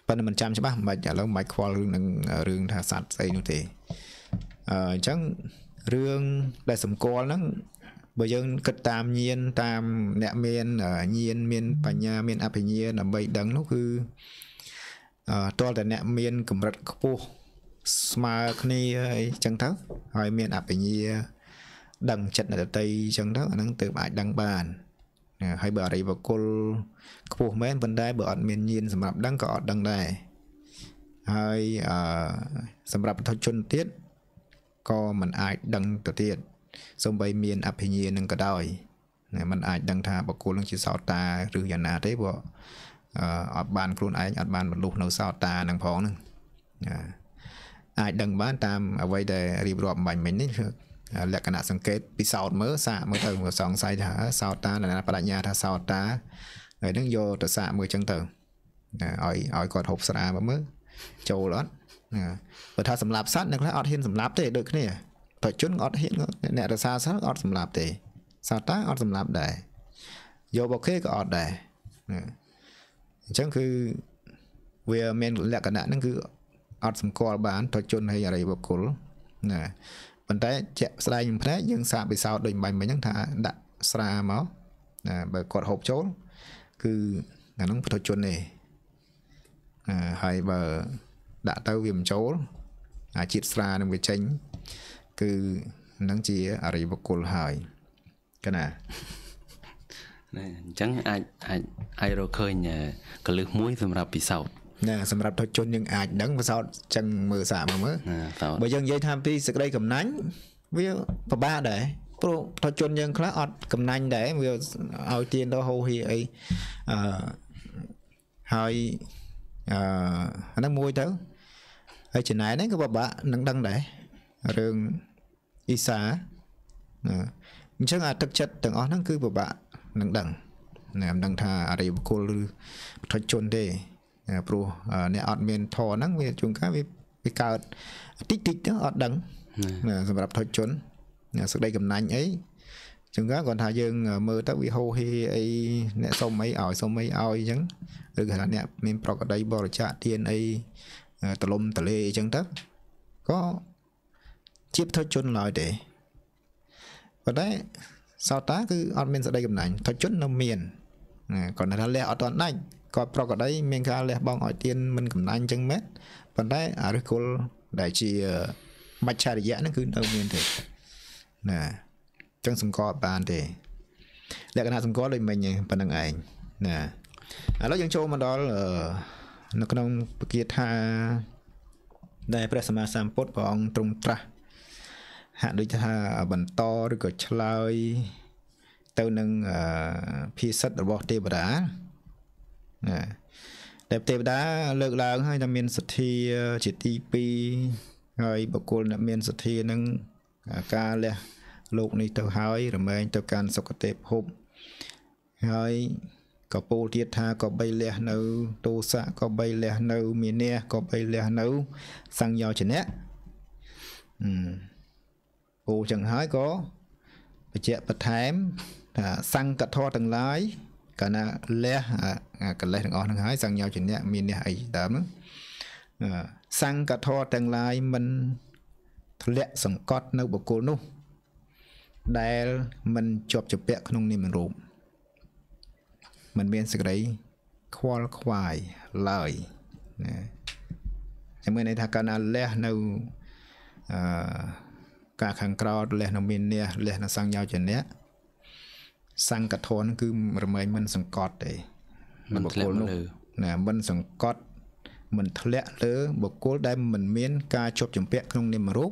ប៉ុន្តែមិនចាំច្បាស់មិនបាច់ឥឡូវមិនបាច់ខ្វល់រឿងនឹងរឿងថាសัตว์ស្អីនោះទេអញ្ចឹងរឿងដែលសម្គាល់ហ្នឹងបើយើងគិតតាមញៀនតាមអ្នកមានញៀនមាន បញ្ញាមានអភិញ្ញាដើម្បីដឹងនោះគឺអឺតលតអ្នកមានកម្រិតខ្ពស់ស្មើគ្នាអីចឹងទៅហើយមានអភិញ្ញាដឹងចិត្តអ្នកតន្ត្រីចឹងទៅអាហ្នឹងទើបអាចដឹងបានហើយបើអរិយវគលខ្ពស់មែនប៉ុន្តែបើអត់មានញាណសម្រាប់ដឹងក៏អត់ដឹងដែរហើយអឺសម្រាប់ពុទ្ធជនទៀតក៏មិនអាចដឹងទៅទៀតសូម្បីមានអភិញ្ញានឹងក៏ដោយมันអាចដឹងថាបកគលនឹងជាសោតាឬយ៉ាងណាទេព្រោះអត់បានខ្លួនឯងអត់បានបលុះនៅសោតានឹងផងហ្នឹងអាចដឹងបាន តាមអ្វីដែលរៀបរាប់បាញ់មិញនេះគឺលក្ខណៈសង្កេតពិសោធន៍មើលសាកមើលទៅមើលសង្ស័យថាសោតតាណាបដញ្ញាថាសោតតាហើយនឹងយកទៅសាកមើលចឹងទៅឲ្យឲ្យគាត់ហូបស្រាមើលមើលចូលអត់ព្រោះថាសម្លាប់សត្វអ្នកខ្លះអត់ហ៊ានសម្លាប់ទេដូចគ្នាប្រជជនអត់ហ៊ានអ្នករសាសត្វអត់សម្លាប់ទេសត្វតាអត់សម្លាប់ដែរយកបកគេក៏អត់ដែរអញ្ចឹងគឺវាមានលក្ខណៈហ្នឹងគឺអត់សម្គាល់បានប្រជជនហើយអរិយបុគ្គលណាប៉ុន្តែជាក់ស្ដែងមួយផ្នែកយើងសាកពិសោធន៍ដូចបាញ់មិញហ្នឹងថាដាក់ស្រាមកណាបើគាត់ហូបចូល គឺអាហ្នឹងប្រជាជនទេអឺហើយបើដាក់ទៅវាមិនចូល អាជាតិស្រានឹងវាចេញ គឺនឹងជាអរិយបុគ្គលហើយកណាណែអញ្ចឹងអាចអាចអាចរកឃើញកលឹះមួយសម្រាប់ពិសោធន៍ណាសម្រាប់ប្រជាជនយើងអាចដឹងវាសោតចឹងមើលសាកមើលមើលបើយើងនិយាយថាពីសេចក្តីកំណាញ់វាពិបាកដែរព្រោះប្រជាជនយើងខ្លះអត់កំណាញ់ដែរវាឲ្យទានទៅហូហៀអីអឺហើយអឺអានឹងមួយទៅហើយចំណែនហ្នឹងក៏ពិបាកនឹងដឹងដែររឿងអ៊ីសាណាអញ្ចឹងអាទឹកចិត្តទាំងអស់ហ្នឹងគឺពិបាកនឹងដឹងណាមិនដឹងថាអរិយបុគ្គលឬប្រជាជនទេព្រោះអ្នកអត់មានធរហ្នឹងវាជួនកាលវាវាកើតតិចតិចទៅអត់ដឹងសម្រាប់ថុចជនសេចក្តីកំណាញ់អីចឹងគាត់ថាយើងមើលទៅវាហោហេអីអ្នកសុំអីឲ្យសុំអីឲ្យអញ្ចឹងឬក៏ថាអ្នកមានប្រកដីបរិច្ចាគទានអីទលំទលេអញ្ចឹងទៅក៏ជាបថុចជនឡើយទេប៉ុន្តែសោតាគឺអត់មានសេចក្តីកំណាញ់ថុចជននៅមានគាត់ថាលះអត់ទាន់ដាច់គាត់ប្រកបដីមានការលះបង់ឲ្យទៀនមិនកំណាញ់អញ្ចឹងមែនប៉ុន្តែអារិគុលដែលជាមច្ឆរិយៈហ្នឹងគឺនៅមានទេណាអញ្ចឹងសង្កត់បានទេលក្ខណៈសង្កត់ដូចមិញប៉ុណ្្នឹងឯងណាឥឡូវយើងចូលមកដល់នៅក្នុងពាក្យថា ដែលព្រះសម្មាសម្ពុទ្ធព្រះអង្គទ្រង់ត្រាស់ហាក់ដូចថាបន្តឬក៏ឆ្លើយទៅនឹងភាសិតរបស់ទេវតាណាដែលទេវតាលើកឡើងហើយថាមានសទ្ធាជាទី2ហើយ បុគ្គលដែលមានសទ្ធានឹងការលះលោក នេះទៅហើយ រមែងទៅកាន់សុគតិភពហើយក៏ពោលទៀតថាក៏បីលះនៅទោសៈក៏បីលះនៅមេនះក៏បីលះនៅសង្យោជនៈពោលចឹងហើយក៏បច្ចៈបន្ថែមសង្កធរទាំងឡាយកាលណាលះកិលេសទាំងអស់ហ្នឹងហើយសង្ញោជាអ្នកមានអ្នកអីដើមហ្នឹងសង្កធរទាំងឡាយមិនធ្លាក់សង្កត់នៅបុគ្គលនោះដែលមិនជាប់ជាពាក់ក្នុងនិមិត្តរូបមិនមានសេចក្តីខ្វល់ខ្វាយឡើយណាចាំមើលន័យថាកាលណាលះនៅអឺការខាងក្រោតលះនៅមានអ្នកលះនៅសង្ញោជាអ្នកសង្កធនគឺរមែងមិន សង្កត់ទេមិនធ្លាក់លើណាមិនសង្កត់មិនធ្លាក់ លើ បុគ្គលដែលមិនមានការជាប់ជំពាក់ក្នុងនិមរូប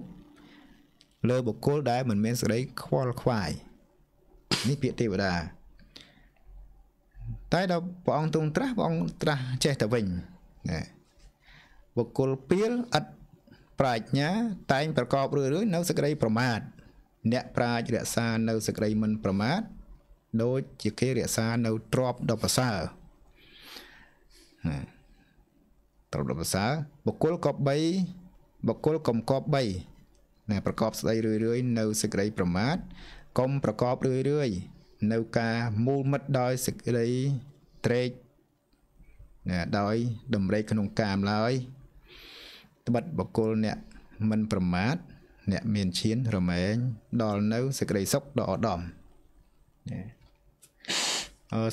លើបុគ្គលដែលមិនមានសេចក្តីខ្វល់ខ្វាយនេះពាក្យទេវតាតែដល់ព្រះអង្គទ្រង់ត្រាស់ព្រះអង្គត្រាស់ចេះតែវិញណាបុគ្គលពៀលឥតប្រាជ្ញាតែងប្រកបរឿយរឿយនៅសេចក្តីប្រមាទអ្នកប្រាជ្ញរក្សានៅសេចក្តីមិនប្រមាទដូចជាគេរក្សានៅទ្របដ៏ប្រសើរទ្របដ៏ប្រសើរបុគ្គលក៏3បុគ្គលកំកប3ណាប្រកបស្ដីរឿយរឿយនៅសេចក្តីប្រមាថកុំប្រកបរឿយរឿយនៅការមូលមិត្តដោយសេចក្តីត្រេកណាដោយដំរេកក្នុងកាមឡើយត្បិតបុគ្គលអ្នកមិនប្រមាថអ្នកមានឈានរមែងដល់នៅសេចក្តីសុខដ៏ឧត្តមណា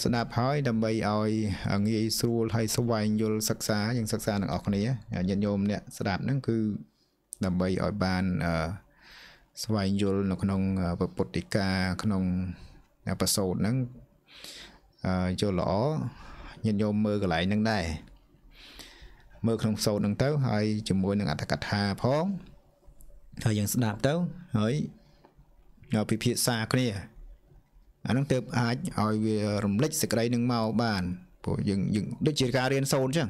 ស្ដាប់ហើយដើម្បីឲ្យងាយស្រួលហើយស្វែងយល់សិក្សាយើងសិក្សាទាំងអស់គ្នាញាតិញោមអ្នកស្ដាប់ហ្នឹងគឺដើម្បីឲ្យបានស្វែងយល់នៅក្នុងពុទ្ធិកាក្នុងបសោតហ្នឹងយល់ល្អញាតិញោមមើលកន្លែងហ្នឹងដែរមើលក្នុងសោតហ្នឹងទៅ ហើយជាមួយនឹងអត្តកថាផងហើយយើងស្ដាប់ទៅហើយពិភាក្សាគ្នាអាហ្នឹងទៅអាចឲ្យវារំលឹកសេចក្តីនឹងមកបានព្រោះយើងយើងដូចជាការរៀនសូត្រអញ្ចឹង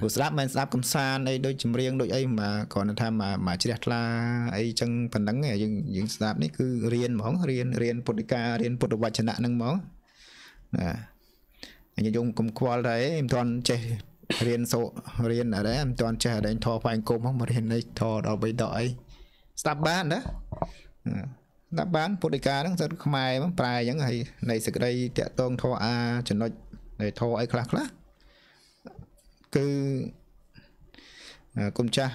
ព្រោះស្ដាប់មិនស្ដាប់កំសាន្តអីដូចចម្រៀងដូចអីមកគ្រាន់តែថាមកមកជ្រះថ្លាអីចឹងប៉ុណ្ណឹងយើងយើងស្ដាប់នេះគឺរៀនហ្មងរៀនរៀនពុទ្ធិការៀនពុទ្ធវចនៈហ្នឹងហ្មងណាអញ្ចឹងយើងកុំខ្វល់ដែរមិនទាន់ចេះរៀនសូរៀនអីដែរមិនទាន់ចេះអីធរផ្អែងគុំហ្មងមករៀននេះធរដល់បីដកអីស្ដាប់បានណាដាក់បានពុទ្ធដីកាហ្នឹងសិតខ្មែរហ្នឹងប្រែអញ្ចឹងហើយនៃសេចក្តីតកតងធរអាចំណុចនៃធរអីខ្លះខ្លះគឺគុំចាស់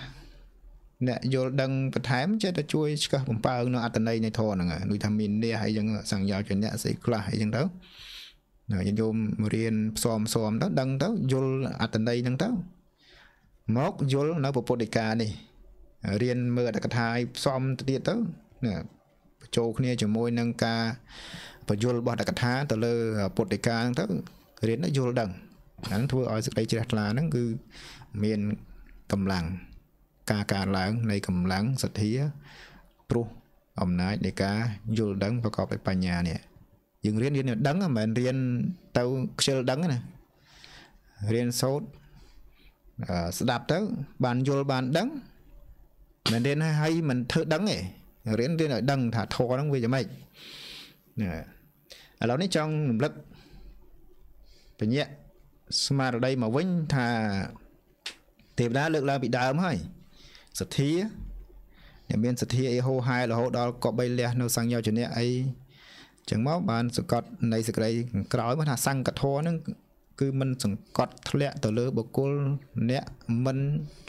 អ្នកយល់ដឹងបន្ថែមចេះតែជួយឆ្កឹះបំបើនៅអត្តន័យនៃធរហ្នឹងដូចថាមាននេះហើយអញ្ចឹងសង្យោជនៈស្អីខ្លះអីអញ្ចឹងទៅហើយញោមរៀនផ្សំផ្សំទៅដឹងទៅយល់អត្តន័យហ្នឹងទៅមកយល់នៅពុទ្ធដីកានេះរៀនមើលអត្តកថាឲ្យផ្សំទៅទៀតទៅណាបញ្ចូលគ្នាជាមួយនឹងការបញ្យលរបស់តកថាទៅលើពុទ្ធិកាហ្នឹងទៅរៀនយល់ដឹងអានឹងធ្វើឲ្យសេចក្តីជ្រះថ្លាហ្នឹងគឺមានកម្លាំងការកើនឡើងនៃកម្លាំងសទ្ធាព្រោះអំណាចនៃការយល់ដឹងប្រកបដោយបញ្ញានេះយើងរៀនរៀនដឹងមិនមែនរៀនទៅខ្ជិលដឹងណារៀនសូត្រស្ដាប់ទៅបានយល់បានដឹងមិនរៀនឲ្យមិនធ្វើដឹងទេរៀនរៀនឲ្យដឹងថាធម៌ហ្នឹងវាយ៉ាងម៉េចហ្នឹងហើយឥឡូវនេះចង់រំលឹកបញ្ញាស្មារតីមកវិញថាទេវតាលើកឡើងពីដើមហើយសទ្ធាអ្នកមានសទ្ធាអីហូហែរហូតដល់កបបីលះនៅសង្យោជនៈអីចឹងមកបានសង្កត់នៃសេចក្តីក្រោយមកថាសង្កធរហ្នឹងគឺมันសង្កត់ធ្លាក់ទៅលើបុគ្គលអ្នកមិន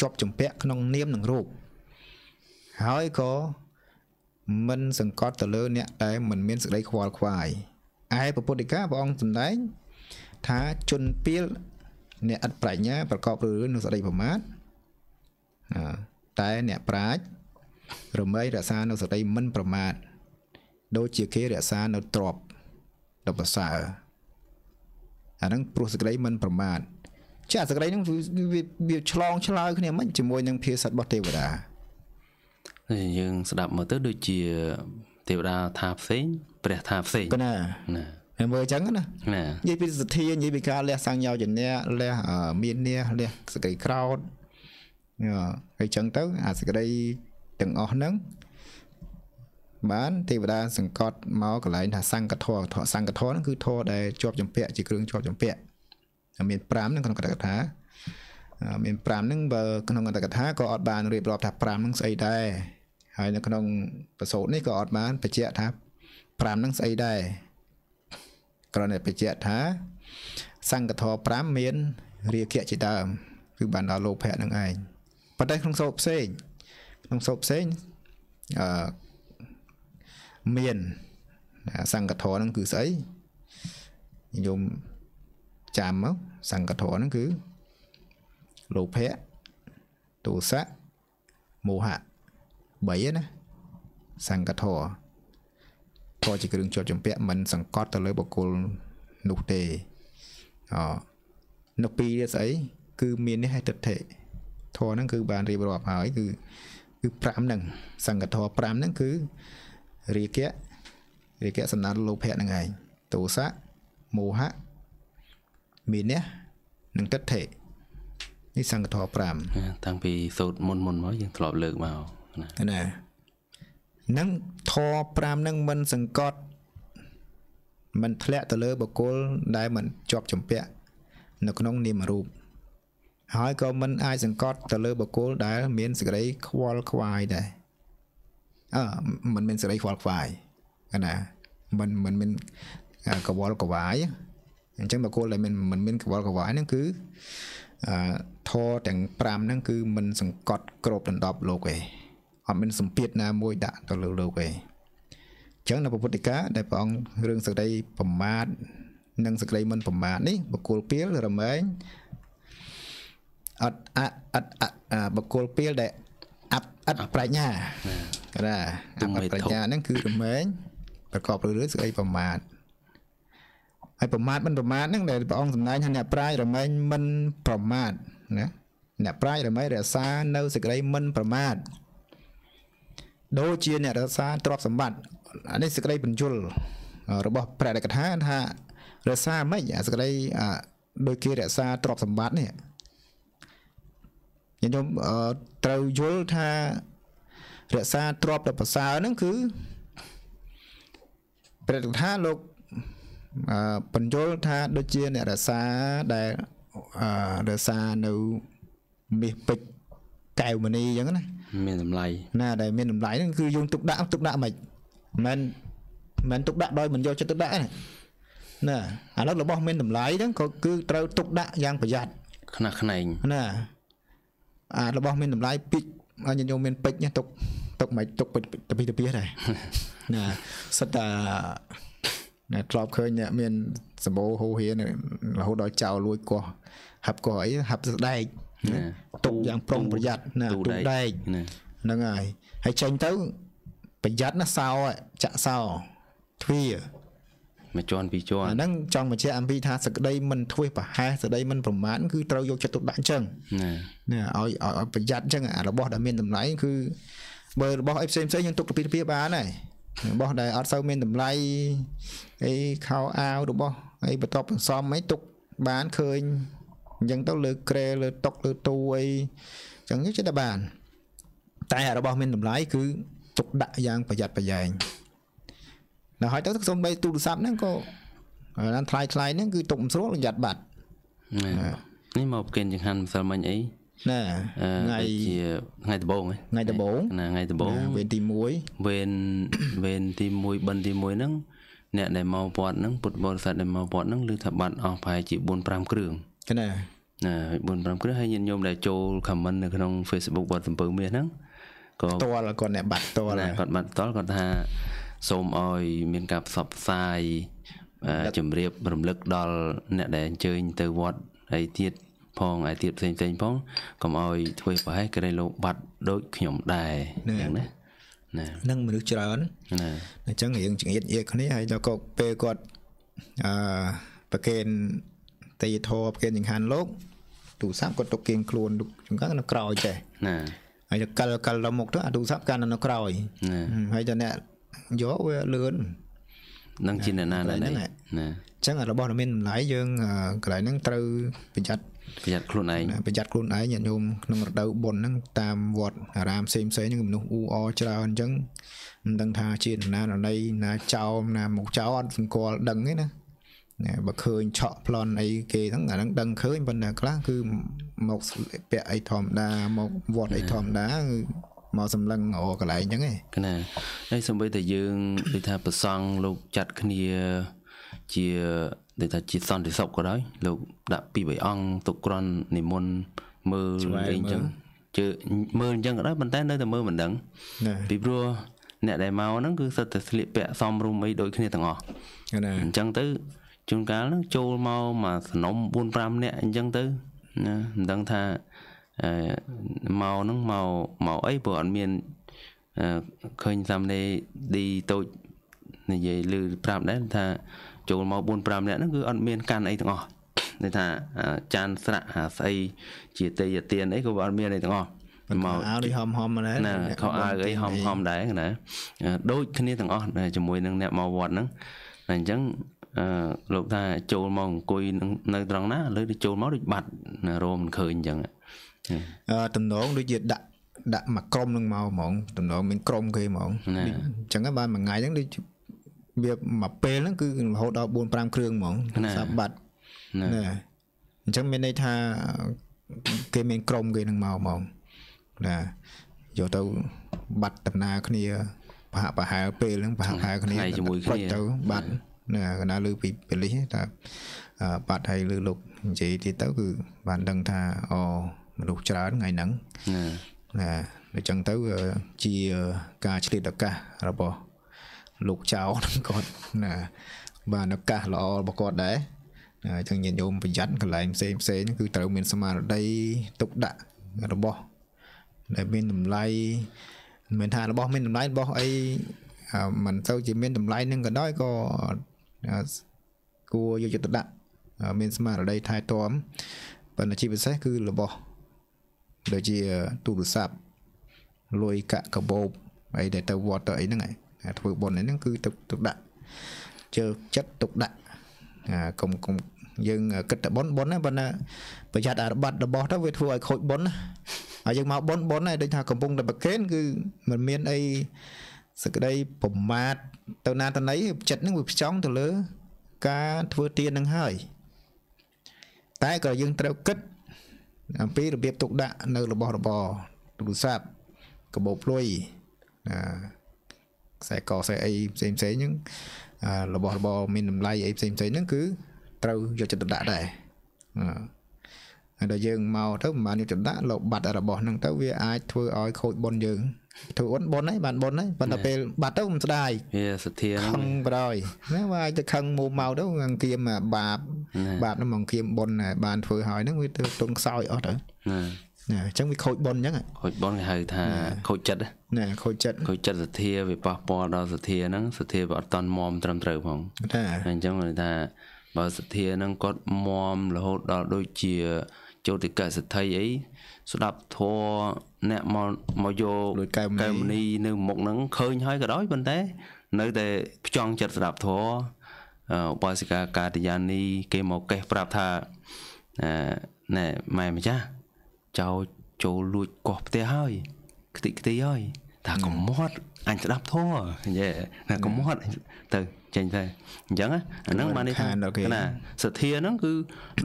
ជាប់ចម្ពាក់ក្នុងនាមនឹងរូបហើយក៏មិនសង្កត់ទៅលើអ្នកដែលមិនមានសេចក្តីខ្វល់ខ្វាយឯពុទ្ធិកាព្រះអង្គសម្ដែងថាជនពីលអ្នកឥតប្រាជ្ញាប្រកបរឿនឹងសេចក្តីប្រមាទតែអ្នកប្រាជ្ញរមែងរក្សានៅសេចក្តីមិនប្រមាទដូចជាគេរក្សានៅទ្របដល់ប្រសើរអាហ្នឹងព្រោះសេចក្តីមិនប្រមាទចាសេចក្តីហ្នឹងវាឆ្លងឆ្លើយគ្នាមិនជាមួយនឹងភាសារបស់ទេវតាយើងស្ដាប់មើលទៅដូចជាទេវតាថាផ្សេងព្រះថាផ្សេងណាណាហើយមើលអញ្ចឹងណាណានិយាយពីសទ្ធានិយាយពីការលះសង្យោជនៈលះមាននះលះសក្តិក្រោតហើយអញ្ចឹងទៅអាសក្តិទាំងអស់ហ្នឹងបានទេវតាសង្កត់មកកន្លែងថាសង្កធរសង្កធរហ្នឹងគឺធរដែលជាប់ចម្ពាក់ជាគ្រឿងជាប់ចម្ពាក់មាន5ហ្នឹងក្នុងកថាថាមាន5ហ្នឹងបើក្នុងអត្តកថាក៏អត់បានរៀបរាប់ ថា5ហ្នឹងស្អីដែរហើយនៅក្នុងប្រសូតនេះក៏អត់បានបញ្ជាក់ថា5នឹងស្អីដែរគ្រាន់តែបញ្ជាក់ថា សង្កធរ5មាន រាគៈជាដើមគឺបានដល់លោភៈនឹងឯងប៉ុន្តែក្នុងសូត្រផ្សេងក្នុងសូត្រផ្សេងអឺមានសង្កធរនឹងគឺស្អីញោមចាំមកសង្កធរនឹងគឺលោភៈទោសៈមោហៈ3ណាសង្កធរធរជាគ្រឿងជាប់ចម្ពាក់មិនសង្កត់ទៅលើបុគ្គលនោះទេអនៅពីនេះស្អីគឺ មាននេះឲ្យទិដ្ឋិធរហ្នឹងគឺ បានរៀបរាប់ហើយ គឺគឺ5ហ្នឹងសង្កធរ5ហ្នឹងគឺរាគៈរាគៈសំណាត់លោភៈហ្នឹងឯងទោសៈមោហៈមាននេះនិងទិដ្ឋិនេះសង្កធរ5តាំងពីសូត្រមុនមុនមកយើងធ្លាប់លើកមកណានឹងធរ5នឹងមិនសង្កត់មិនធ្លាក់ទៅលើបុគ្គលដែលមិនជាប់ចម្ពាក់នៅក្នុងនាមរូបហើយក៏មិនអាចសង្កត់ទៅលើបុគ្គលដែល មានសេចក្តីខ្វល់ខ្វាយដែរអឺមិនមានសេចក្តីខ្វល់ខ្វាយកណាមិនមិនមានកវល់កវាយ អញ្ចឹងបុគ្គលដែលមានមិនមានកវល់កវាយហ្នឹងគឺអឺធរទាំង5ហ្នឹងគឺមិនសង្កត់គ្របដណ្ដប់លោកឯងអត់មានសម្ពាធណាមួយដាក់ទៅលើលោកទេអញ្ចឹងនៅពុទ្ធិកាដែលព្រះអង្គរឿងសក្តិប្រមាទនិងសក្តិមិនប្រមាទនេះបកគលពីលរមែងអត់អត់អត់បកគលពីលដែលអត់អត់ប្រាជ្ញាណាអត់ប្រាជ្ញាហ្នឹងគឺរមែងប្រកបរឿយសក្តិប្រមាទហើយប្រមាទមិនប្រមាទហ្នឹងដែលព្រះអង្គសម្ដែងថាអ្នកប្រាជ្ញរមែងមិនប្រមាទណាអ្នកប្រាជ្ញរមែងរក្សានៅសេចក្តីមិនប្រមាទដូចជាអ្នករក្សាទ្រព្យសម្បត្តិអានេះសេចក្តីបញ្ញុលរបស់ព្រះរាជកថាថារក្សាមិនអាសេចក្តីដោយគេរក្សាទ្រព្យសម្បត្តិនេះខ្ញុំត្រូវយល់ថារក្សាទ្រព្យដ៏ប្រសើរហ្នឹងគឺព្រះរាជកថាលោកបញ្ញុលថាដូចជាអ្នករក្សាដែលរក្សានៅមាសពេជ្រកែវមณีអញ្ចឹងណាមានតម្លៃណាដែលមានតម្លៃហ្នឹងគឺយើងទុកដាក់ទុកដាក់មិនមិនមិនទុកដាក់ដោយមិនយកចិត្តទុកដាក់ណាឥឡូវរបស់មានតម្លៃហ្នឹងក៏គឺត្រូវទុកដាក់យ៉ាងប្រយ័ត្នខ្នះខ្នែងណាអារបស់មានតម្លៃពេជ្រញញោមមានពេជ្រទុកទុកមិនទុកពេជ្រតពីតពីដែរណាសិតតាអ្នកធ្លាប់ឃើញអ្នកមានសម្បូរហូរហៀររហូតដល់ចោលលួចកោះហាប់កោះអីហាប់ស្ដែកទុកយ៉ាងប្រុងប្រយ័ត្នណាទុកដែកហ្នឹងហើយហើយចេញទៅប្រយ័ត្នណាសោចាក់សោទ្វាមួយជាន់ពីរជាន់អាហ្នឹងចង់បញ្ជាក់អំពីថាសក្តីមិនធ្វេសប្រហែសក្តីមិនប្រមាថគឺត្រូវយកចិត្តទុកដាក់អញ្ចឹងណាឲ្យឲ្យប្រយ័ត្នអញ្ចឹងអារបស់ដែលមានតម្លៃគឺបើរបស់អីផ្សេងផ្សេងយើងទុកទៅពីពីបានហើយរបស់ដែលអត់សូវមានតម្លៃអីខោអាវរបស់អីបន្ទាប់បន្សំអីទុកបានឃើញអញ្ចឹងទៅលើក្រែលើតុកលើទូអីអញ្ចឹងចិត្តតែបាន តែរបស់មានតម្លៃគឺទុកដាក់យ៉ាងប្រយ័ត្នប្រយែងដល់ហើយទៅសំបីទូរស័ព្ទហ្នឹងក៏អានថ្លៃថ្លៃហ្នឹងគឺទុកមិនស្រួលប្រយ័ត្នបាត់នេះមកប្រគិនចង្ហាន់ម្សិលមិញអីណាថ្ងៃជាថ្ងៃដំបូងថ្ងៃដំបូងណាថ្ងៃដំបូងវេនទី1វេនវេនទី1បិណ្ឌទី1ហ្នឹងអ្នកដែលមកវត្តហ្នឹងពុទ្ធបរិស័ទដែលមកវត្តហ្នឹងឮថាបាត់អស់ប្រហែលជា4 5គ្រឿងគណៈណា4 5គ្រឹះហើយញាតិញោមដែលចូល comment នៅក្នុង Facebook វត្តសំពើមាសហ្នឹងក៏តលគាត់អ្នកបាត់តលគាត់បាត់តលគាត់ថា សូមឲ្យ មានការផ្សព្វផ្សាយជំរាបរំលឹកដល់អ្នកដែលអញ្ជើញទៅវត្តហើយទៀតផងហើយទៀតផ្សេងផ្សេងផងកុំឲ្យ ធ្វើប្រហែសក្រែងលោកបាត់ដូចខ្ញុំដែរអញ្ចឹងណាណានឹងមនុស្សច្រើនណាអញ្ចឹងរឿងចង្អៀតអៀតគ្នាហើយដល់ក៏ពេលគាត់អឺប្រកេនតេយ្យធរប្រគេនចង្ហាន់លោក ទូរស័ព្ទគាត់ទុកគៀងខ្លួនចង្កានៅក្រោយចេះណាហើយទៅកិលកិលដល់មុខទៅអាទូរស័ព្ទកាន់នៅក្រោយហើយទៅអ្នកយកវាលឿននឹងជាអ្នកណាដែរណាអញ្ចឹងរបស់ដែលមានតម្លៃយើងកន្លែងហ្នឹងត្រូវប្រយ័ត្នប្រយ័ត្នខ្លួនឯងប្រយ័ត្នខ្លួនឯងញាតិញោមក្នុងរដូវបុណ្យហ្នឹងតាមវត្តអារាមផ្សេងផ្សេងហ្នឹងមនុស្សអ៊ូអរច្រើនអញ្ចឹងមិនដឹងថាជាណាណីណាចោមណាមុខចោអត់សង្កល់ដឹងទេណាណាបើឃើញឆក់ប្លន់អីគេហ្នឹងអាហ្នឹងដឹងឃើញប៉ុន្តែខ្លះគឺមកពាក់អីធម្មតាមកវត្តអីធម្មតាគឺមកសម្លឹងអកន្លែងហ្នឹងឯងណាហើយសំបីតែយើងដូចថាប្រសង់លោកចាត់គ្នាជាដូចថាជាសន្តិសុខក៏ដោយលោកដាក់ពីរបីអង្គទុកក្រន់និមន្តមើលអីចឹងជើមើលអញ្ចឹងក៏ដោយប៉ុន្តែនៅតែមើលមិនដឹងពីព្រោះអ្នកដែលមកហ្នឹងគឺសិតតែស្លៀកពាក់សមរម្យអីដូចគ្នាទាំងអស់អញ្ចឹងទៅជួនកាលហ្នឹងចូលមកមកសនំ4 5នាក់អញ្ចឹងទៅណាមិនដឹងថាមកហ្នឹងមកមកអីព្រោះអត់មានឃើញសាមណេរឌីតូចនិយាយឬប្រាប់ដែរថាចូលមក4 5នាក់ហ្នឹងគឺអត់មានកាន់អីទាំងអស់ន័យថាចានស្រាក់អាស្អីជាតេយទានអីក៏អត់មានអីទាំងអស់មកអាវដូចហមហមដែរណាខោអាវអីហមហមដែរណាដូចគ្នាទាំងអស់ជាមួយនឹងអ្នកមកវត្តហ្នឹងតែអញ្ចឹងអឺលោកថាចូលមកអង្គុយនៅត្រង់ណាលើទៅចូលមកដូចបាត់រោមមិនឃើញអញ្ចឹងអឺតំណងដូចជាដាក់ដាក់មកក្រុមនឹងមកហ្មងតំណងមានក្រុមគេហ្មងអញ្ចឹងបានមួយថ្ងៃហ្នឹងដូចវាមកពេលហ្នឹងគឺរហូតដល់4 5គ្រឿងហ្មងសាបាត់ណាអញ្ចឹងមានន័យថាគេមានក្រុមគេនឹងមកហ្មងណាយកទៅបាត់ដំណើរគ្នាប្រហាក់ប្រហែលពេលហ្នឹងប្រហាក់ប្រហែលគ្នាប្រត់ទៅបាត់ណាកណាលើពីបលិសតែបាត់ហើយលើលោកនិយាយទៀតទៅគឺបានដឹងថាអូមនុស្សច្រើនថ្ងៃហ្នឹងណាដូចឹងទៅជាការឆ្លៀតឱកាសរបស់លោកចៅហ្នឹងគាត់ណាបានឱកាសល្អរបស់គាត់ដែរអញ្ចឹងញាតិញោមប្រយ័ត្នកន្លែងផ្សេងផ្សេងគឺត្រូវមានស្មារតីទុកដាក់របស់ដែលមានតម្លៃមិនថារបស់មានតម្លៃរបស់អីមិនទៅជាមានតម្លៃនឹងក៏ដោយក៏គួរយកចិត្តទុកដាក់មានស្មារតីថែទាំប៉ុន្តែជាពិសេសគឺរបស់ដូចជាទូរស័ព្ទលុយកាក់កាបូបអីដែលទៅវត្តទៅអីហ្នឹងឯងធ្វើប៉ុនហ្នឹងគឺទុកទុកដាក់ជើចិត្តទុកដាក់កុំកុំយើងគិតតែប៉ុនប៉ុនណាប៉ុន្តែប្រយ័ត្នអារបត្តិរបស់ទៅវាធ្វើឲ្យខូចប៉ុនណាហើយយើងមកប៉ុនប៉ុនឯងដូចថាកំពុងតែប្រកេនគឺមិនមានអីសក្តីប្រមាទទៅណាទៅណីចិត្តនឹងវាផ្ចង់ទៅលើការធ្វើទាននឹងហើយតែក៏យើងត្រូវគិតអំពីរបៀបទុកដាក់នៅរបស់របរទូរស័ព្ទកាបូបលុយអាខ្សែកខ្សែអីផ្សេងផ្សេងហ្នឹងរបស់របរមានតម្លៃអីផ្សេងផ្សេងហ្នឹង គឺត្រូវយកចិត្តដាក់ដែរហើយដល់យើងមកទៅមិនបានយកចិត្តដាក់លោកបាត់របស់ហ្នឹងទៅវាអាចធ្វើឲ្យខូចបុណ្យយើងធ្វើអន់ប៉ុនហើយបានប៉ុនហើយប៉ុន្តែពេលបាត់ទៅមិនស្ដាយវាសធាខឹងបរយណាវាអាចទៅខឹងមុំមកទៅអង្គៀមបាប បាបនឹងអង្គៀមប៉ុនបានធ្វើហើយហ្នឹងវាទៅទុនខ្សោយអស់ទៅណាណាអញ្ចឹងវាខូចប៉ុនអញ្ចឹងខូចប៉ុនគេហៅថា ខូចចិត្តណាខូចចិត្តខូចចិត្តសធាវាប៉ះពាល់ដល់សធាហ្នឹងសធាវាអត់តន់មមត្រឹមត្រូវផងណាអញ្ចឹងគេថាបើសធាហ្នឹងគាត់មមរហូតដល់ដូចជាចូលតិកសិទ្ធិអីស្ដាប់ធัวអ្នកមកមកយកកែមនីនៅមុខហ្នឹងឃើញហើយក៏ដោយប៉ុន្តែនៅតែផ្ចង់ចិត្តស្ដាប់ធัวឧបាសិកាកាតយានីគេមកកេះប្រាប់ថាណែម៉ែម្ចាស់ចោលចូលលួចកោះផ្ទះហើយខ្ទេចខ្ទេចហើយថាកំមត់អញស្ដាប់ធัวយេណាកំមត់ទៅចេញទៅអញ្ចឹងអាហ្នឹងបានន័យថាណាសទ្ធាហ្នឹងគឺ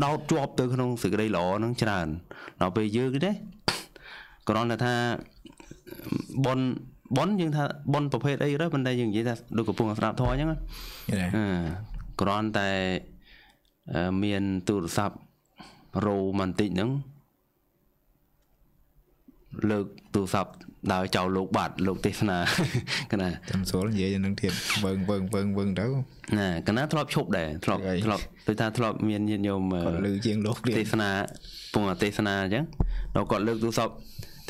ដោតជាប់ទៅក្នុងសេចក្តីល្អហ្នឹងច្រើនដល់ពេលយើងទេគ្រាន់តែថាប៉ុនប៉ុនយើងថាប៉ុនប្រភេទអីទៅប៉ុន្តែយើងនិយាយថាដូចកំពុងស្ដាប់ធម៌អញ្ចឹងណាគ្រាន់តែមានទូរស័ព្ទរោបន្តិចហ្នឹងលើកទូរស័ព្ទដោយចៅលោកបាទលោកទេសនាកណាចំសួរនិយាយនឹងទៀតវឹងវឹងវឹងវឹងទៅណាកណាធ្លាប់ឈប់ដែរធ្លាប់ធ្លាប់ដូចថាធ្លាប់មានញាតិញោមគាត់លើជាងលោកទេសនាពងទេសនាអញ្ចឹងដល់គាត់លើកទូរស័ព្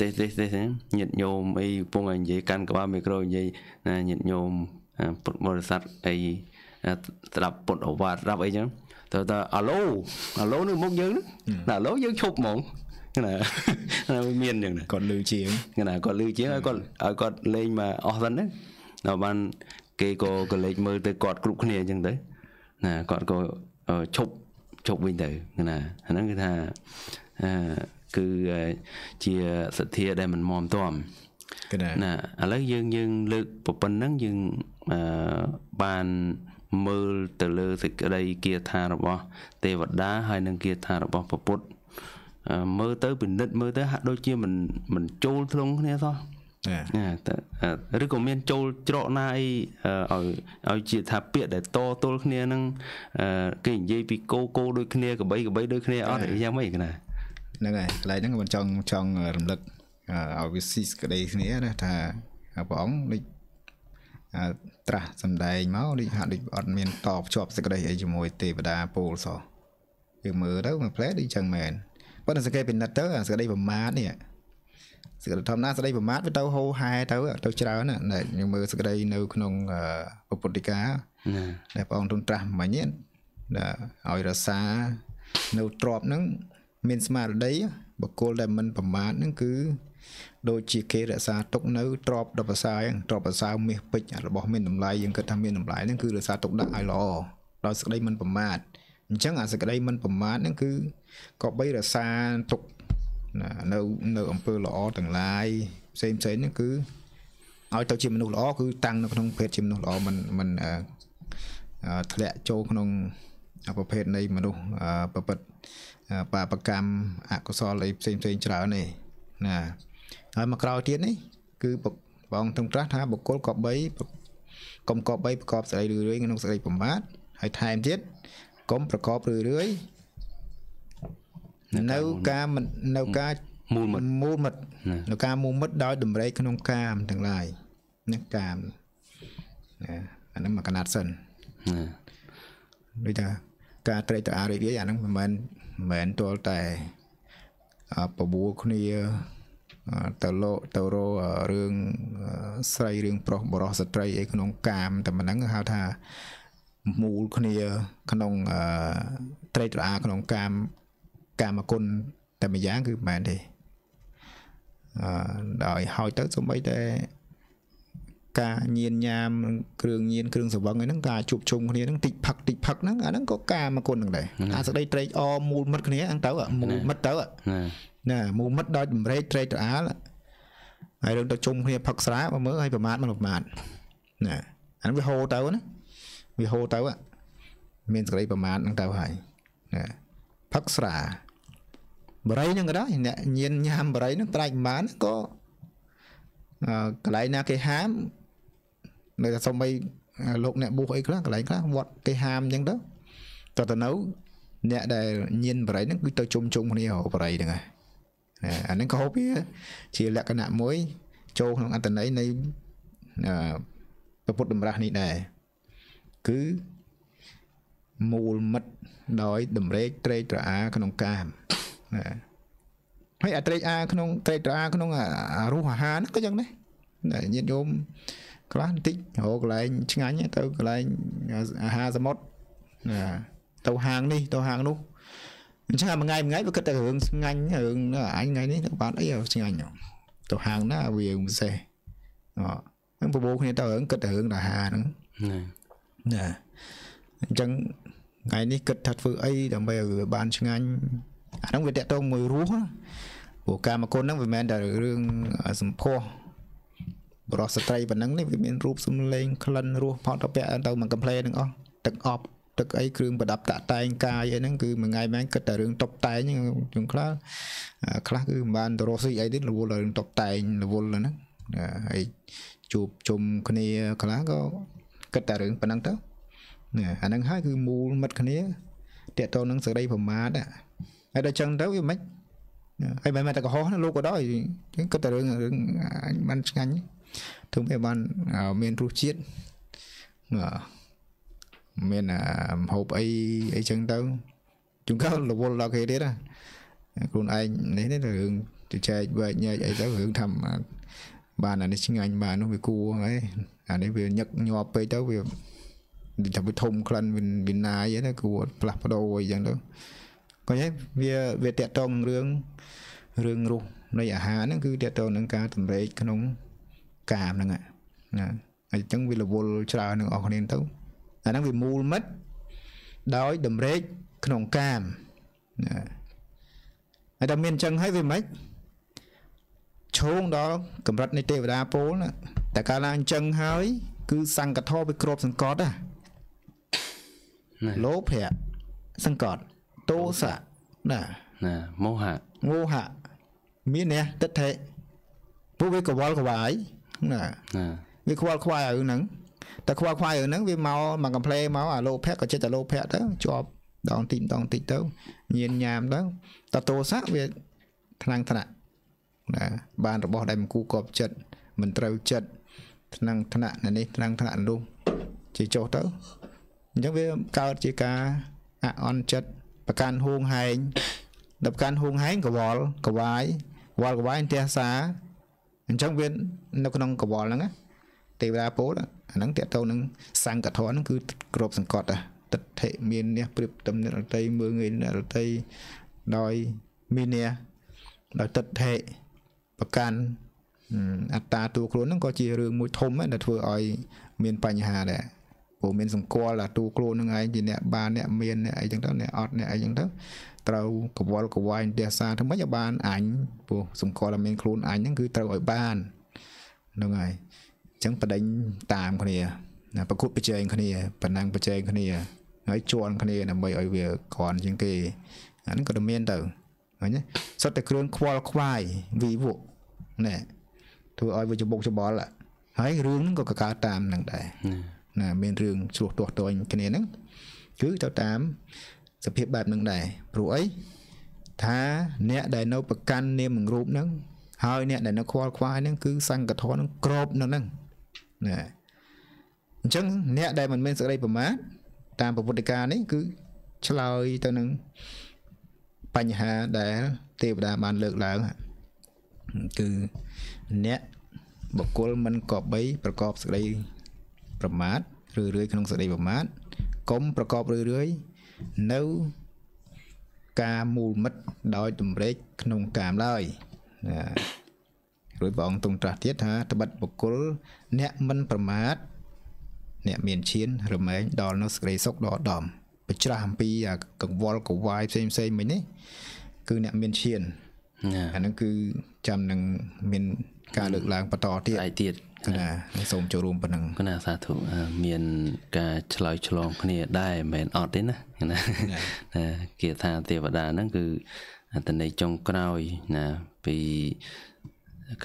ទទេសទេសទេសញាតិញោមអីពងឲ្យនិយាយកាន់ក្បាលមីក្រូនិយាយណាញាតិញោមពុទ្ធបរិស័ទអីស្ដាប់ពុទ្ធអវត្តស្ដាប់អីចឹងទៅថាអាឡូអាឡូនៅមុខយើងណាអាឡូយើងឈប់ហ្មងណាមានយ៉ាងណាគាត់លឺជាងណាគាត់លឺជាងឲ្យគាត់ឲ្យគាត់លេងមកអស់សិនណាដល់បាន គេក៏ក៏លេចមើលទៅគាត់គ្រប់គ្នាអញ្ចឹងទៅណាគាត់ក៏ឈប់ឈប់វិញទៅណាអាហ្នឹងគឺថាគឺជាសទ្ធា ដែលមិនមមទាំណាឥឡូវយើងយើង លើកប្រពន្ធហ្នឹងយើងបានមើលទៅលើសេចក្តីគាថារបស់ ទេវតាហើយនិងគាថារបស់ពុទ្ធមើលទៅពិនិត្យមើលទៅ ហាក់ដូចជាមិនមិនចូលធ្លងគ្នាសោះណាតែឬក៏មាន ចូលច្រកណាអីឲ្យឲ្យជាថាពាក្យដែលតទល់គ្នានឹងគេនិយាយពីគោគោដូចគ្នាកបីកបីដូចគ្នាអត់យ៉ាងម៉េចណាហ្នឹងហើយកន្លែងហ្នឹងមិនចង់ចង់រំលឹកឲ្យវាស៊ីស្ក្តីគ្នាណាថាព្រះអង្គដូចត្រាស់សំដែងមកដូចហាក់ដូចអត់មានតបជាប់សេចក្តីអីជាមួយ ទេវតាពូលសោះយើងមើលទៅមួយផ្លែដូចចឹងមែនប៉ុន្តែសង្កេតពិនិត្យទៅសេចក្តីប្រមាទនេះសេចក្តីធម្មតាសេចក្តីប្រមាទវាទៅហូរហែទៅទៅច្រើនណាយើងមើលសេចក្តីនៅក្នុងពុទ្ធិកាដែលព្រះអង្គទ្រង់ត្រាស់មិញណាឲ្យរសានៅទ្របនឹងមានស្មារតីបកគលដែលមិន ប្រមាទនឹងគឺដូចជាគេរក្សាទុកនៅទ្របដបផ្សាយទ្របផ្សាយមាសពេជ្ររបស់មានតម្លៃយើងគិតថាមានតម្លៃនឹងគឺរក្សាទុកដាក់ឲ្យល្អដោយសេចក្តីមិនប្រមាទអញ្ចឹងអាសេចក្តីមិនប្រមាទនឹងគឺក៏បីរសាទុកនៅនៅអំពើល្អទាំងឡាយផ្សេងផ្សេងហ្នឹងគឺឲ្យទៅជាមនុស្សល្អគឺតាំងនៅក្នុងភេទជាមនុស្សល្អមិនមិនធ្លាក់ចូលក្នុងប្រភេទនៃមនុស្សប្រព្រឹត្តបាបកម្មអកុសលអីផ្សេងផ្សេងច្រើនទេណាហើយមកក្រោយទៀតនេះ គឺបងទ្រង់ត្រាស់ថាបុគ្គលក៏បីកុំក៏បីប្រកបសេរីរឿយរឿយក្នុងសេរីបំផាតហើយថែមទៀតកុំប្រកបរឿយរឿយនៅការនៅការមូលមិត្តមូលមិត្តនៅការមូលមិត្តដោយតម្រេកក្នុងកាមទាំងឡាយនឹងកាមណាអានឹងមកកណាត់សិនណាដូចថាការត្រេកតារីករាយអានឹងមិនមែនមិនមែនទាល់តែបបួលគ្នាទៅលោកទៅរោរឿងស្រីរឿងប្រុសបរោះស្ត្រីអីក្នុងកាមតែមិនហ្នឹងហៅថាមូលគ្នាក្នុងត្រេកតាក្នុងកាមកម្មគុណតែម្យ៉ាងគឺមិនមែនទេអឺដោយហើយទៅសំបីតែការញៀនញាមគ្រឿងញៀនគ្រឿងសង្វឹងហ្នឹងការជួបជុំគ្នាហ្នឹងតិចផឹកតិចផឹកហ្នឹងអាហ្នឹងក៏ការមកគុណហ្នឹងដែរអាសក្តីត្រេកអមូលមិត្តគ្នាហ្នឹងទៅមូលមិត្តទៅណាមូលមិត្តដោយបំរែកត្រេកត្រអាលហើយរឿងទៅជុំគ្នាផឹកស្រាមើលឲ្យប្រមាថមិនប្រមាថណាអាហ្នឹងវាហូរទៅណាវាហូរទៅមានសក្តីប្រមាថហ្នឹងទៅហើយណាផឹកស្រាបរិយហ្នឹងក៏ដែរអ្នកញៀនញ៉ាំបរិយហ្នឹងត្រាច់បានក៏កន្លែងណាគេហាមនៅតែសុំឲ្យលោកអ្នកបួសអីខ្លះកន្លែងខ្លះវត្តគេហាមអញ្ចឹងទៅតើទៅនៅអ្នកដែលញៀនបរិយហ្នឹងគឺទៅជុំជុំគ្នាបរិយហ្នឹងអាហ្នឹងក៏ហូបវាជាលក្ខណៈមួយចូលក្នុងអត្តន័យនៃពុទ្ធតម្រាស់នេះដែរគឺមូលមិត្តដោយតម្រេកត្រេកត្រអាក្នុងកាមណាហើយអាត្រេកអាក្នុងត្រេកត្រអាក្នុងអារសអាហារហ្នឹងក៏យ៉ាងដែរញាតិញោមខ្លះបន្តិចរកកន្លែងឆ្ងាញ់ទៅកន្លែងអាហារសមុទ្រណាទៅហាងនេះទៅហាងនោះអញ្ចឹងមួយថ្ងៃមួយថ្ងៃវាគិតតែរឿងស្ងាញ់រឿងអញថ្ងៃនេះទៅបានអីស្ងាញ់ទៅហាងណាវាពិសេសអឺបបោគ្នាទៅរឿងគិតតែរឿងតាហាហ្នឹងណាអញ្ចឹងថ្ងៃនេះគិតថាធ្វើអីដើម្បីឲ្យវាបានឆ្ងាញ់អាហ្នឹងវាតកតងមួយរសព្រោះកាមគុណហ្នឹងវាមិនមែនតែរឿងសម្ផស្សបរិសត្រីប៉ុណ្ណឹងនេះវាមានរូបសម្លេងក្លិនរសផតពៈទៅមកកំ pl ែទាំងអស់ទឹកអប់ទឹកអីគ្រឿងប្រដាប់តាក់តែងកាយអីហ្នឹងគឺមួយថ្ងៃមិនគិតតែរឿងតុបតែងជាងខ្លះខ្លះគឺមិនបានទៅរស់ស៊ីអីទេរវល់រឿងតុបតែងរវល់ហ្នឹងហើយជួបជុំគ្នាខ្លះក៏គិតតែរឿងប៉ុណ្ណឹងទៅអាហ្នឹងហើយគឺមូលមិត្តគ្នាតកតនឹងសេចក្តីប្រមាទហើយដល់ចឹងទៅវាមិនហើយមិនមែនតែកំហុសណាលោកក៏ដោយចឹងគិតតែរឿងរឿងបានឆ្ងាញ់ធ្វើឲ្យបានមានរសជាតិមានហូបអីអីចឹងទៅជួនកាលរវល់ដល់គេទៀតណាខ្លួនឯងនេះនេះរឿងជជែកវែកញែកអីទៅរឿងធម្មតាបានអានេះឆ្ងាញ់បាននោះវាគួរហើយអានេះវាញឹកញាប់ពេកទៅវាតែវាធំក្លិនវាណាយហ្នឹងគួរផ្លាស់ប្ដូរអីចឹងទៅក៏យ៉ាងវាវាតកតងនឹងរឿងរឿងរសនៃអាហារហ្នឹងគឺតកតងនឹងការតម្រេកក្នុងកាមហ្នឹងណាអញ្ចឹងវារវល់ច្រើននឹងអស់គ្នាទៅអាហ្នឹងវាមូលមិត្តដោយតម្រេកក្នុងកាមណាហើយតែមានអញ្ចឹងហើយវាមិនឆោងដល់កម្រិតនៃទេវតាពលណាតែកាលណាអញ្ចឹងហើយ គឺ សង្កថោវាគ្របសង្កត់ណាលោភៈសង្កត់ទោសៈណាណាមោហៈមោហៈមានអ្នកទិដ្ឋិពួកវាកវល់កវាយណាណាវាខ្វល់ខ្វាយឲ្យហ្នឹងតែខ្វល់ខ្វាយឲ្យហ្នឹងវាមកមកកំ pl មកអាលោភៈក៏ចិត្តអាលោភៈទៅជាប់ដងទីដងតិចទៅញៀនញាមទៅតតោសៈវាថ្នាំងថ្នាក់ណាបានរបស់ដែលមិនគូកប់ចិត្តមិនត្រូវចិត្តថ្នាំងថ្នាក់នេះថ្នាំងថ្នាក់នោះជាចុះទៅអញ្ចឹងវាកើតជាការអអន់ចិត្តប្រកាន់ហួងហែងដល់ប្រកាន់ហួងហែងកវល់កវាយកវល់កវាយផ្ទះសាអញ្ចឹងវានៅក្នុងកវល់ហ្នឹងទេវតាពោលអាហ្នឹងតកតនឹងសង្កធរហ្នឹងគឺគ្របសង្កត់តិដ្ឋិមាននេះប្រៀបតំនិរតីមើងងាយនិរតីដោយមាននេះដោយតិដ្ឋិប្រកាន់អត្តាតួខ្លួនហ្នឹងក៏ជារឿងមួយធំដែលធ្វើឲ្យមានបញ្ហាដែរព្រោះមានសង្កលថាតួខ្លួននឹងឯងជាអ្នកបានអ្នកមានអ្នកអីចឹងទៅអ្នកអត់អ្នកអីចឹងទៅត្រូវកវល់កវាយនិទាសាធ្វើម៉េចឲ្យបានអញព្រោះសង្កលថាមានខ្លួនអញហ្នឹងគឺត្រូវឲ្យបានហ្នឹងហើយអញ្ចឹងបដិញតាមគ្នាណាប្រគួតប្រជែងគ្នាបណ្ណាំងប្រជែងគ្នាហើយជន់គ្នាដើម្បីឲ្យវាក្រាន់ជាងគេអាហ្នឹងក៏តែមានទៅឃើញសុទ្ធតែគ្រឿងខ្វល់ខ្វាយវិវកណែធ្វើឲ្យវាច្បុកច្បល់ហើយរឿងហ្នឹងក៏កកើតតាមនឹងដែរណាមានរឿងឆ្លោះទាស់ទែងគ្នាហ្នឹងគឺទៅតាមសភាពបែបហ្នឹងដែរព្រោះអីថាអ្នកដែលនៅប្រកាន់នាមមួយរូបហ្នឹង ហើយអ្នកដែលនៅខ្វល់ខ្វាយហ្នឹងគឺសង្កធននឹងក្របនឹងហ្នឹងណាអញ្ចឹងអ្នកដែលមិនមានសេចក្តីប្រមាទតាមពុទ្ធិកានេះគឺឆ្លើយទៅនឹងបញ្ហាដែលទេវតាបានលើកឡើងគឺអ្នកបុគ្គលមិនក៏បីប្រកបសេចក្តីប្រមាថរឿរឿយក្នុងសេចក្តីប្រមាថកុំប្រកបរឿរឿយនៅការមូលមិត្តដោយទម្រេចក្នុងកាមឡើយរួចព្រះអង្គទ្រង់ត្រាស់ទៀតថាត្បិតបុគ្គលអ្នកមិនប្រមាថអ្នកមានឈានរមែងដល់នៅសេចក្តីសុខដ៏ឧត្តមបច្ច្រាស់អំពីកង្វល់កង្វាយផ្សេងផ្សេងមិញនេះគឺអ្នកមានឈានអាហ្នឹងគឺចាំនឹងមានការលើកឡើងបន្តទៀតទៀតគណាសូមចូលរួមប៉ុណ្ណឹងគណាសាធុមាន ការឆ្លើយឆ្លងគ្នាដែរមិនមែនអត់ទេណាណាគេថាទេវតាហ្នឹងគឺអត្តន័យចុងក្រោយណាពី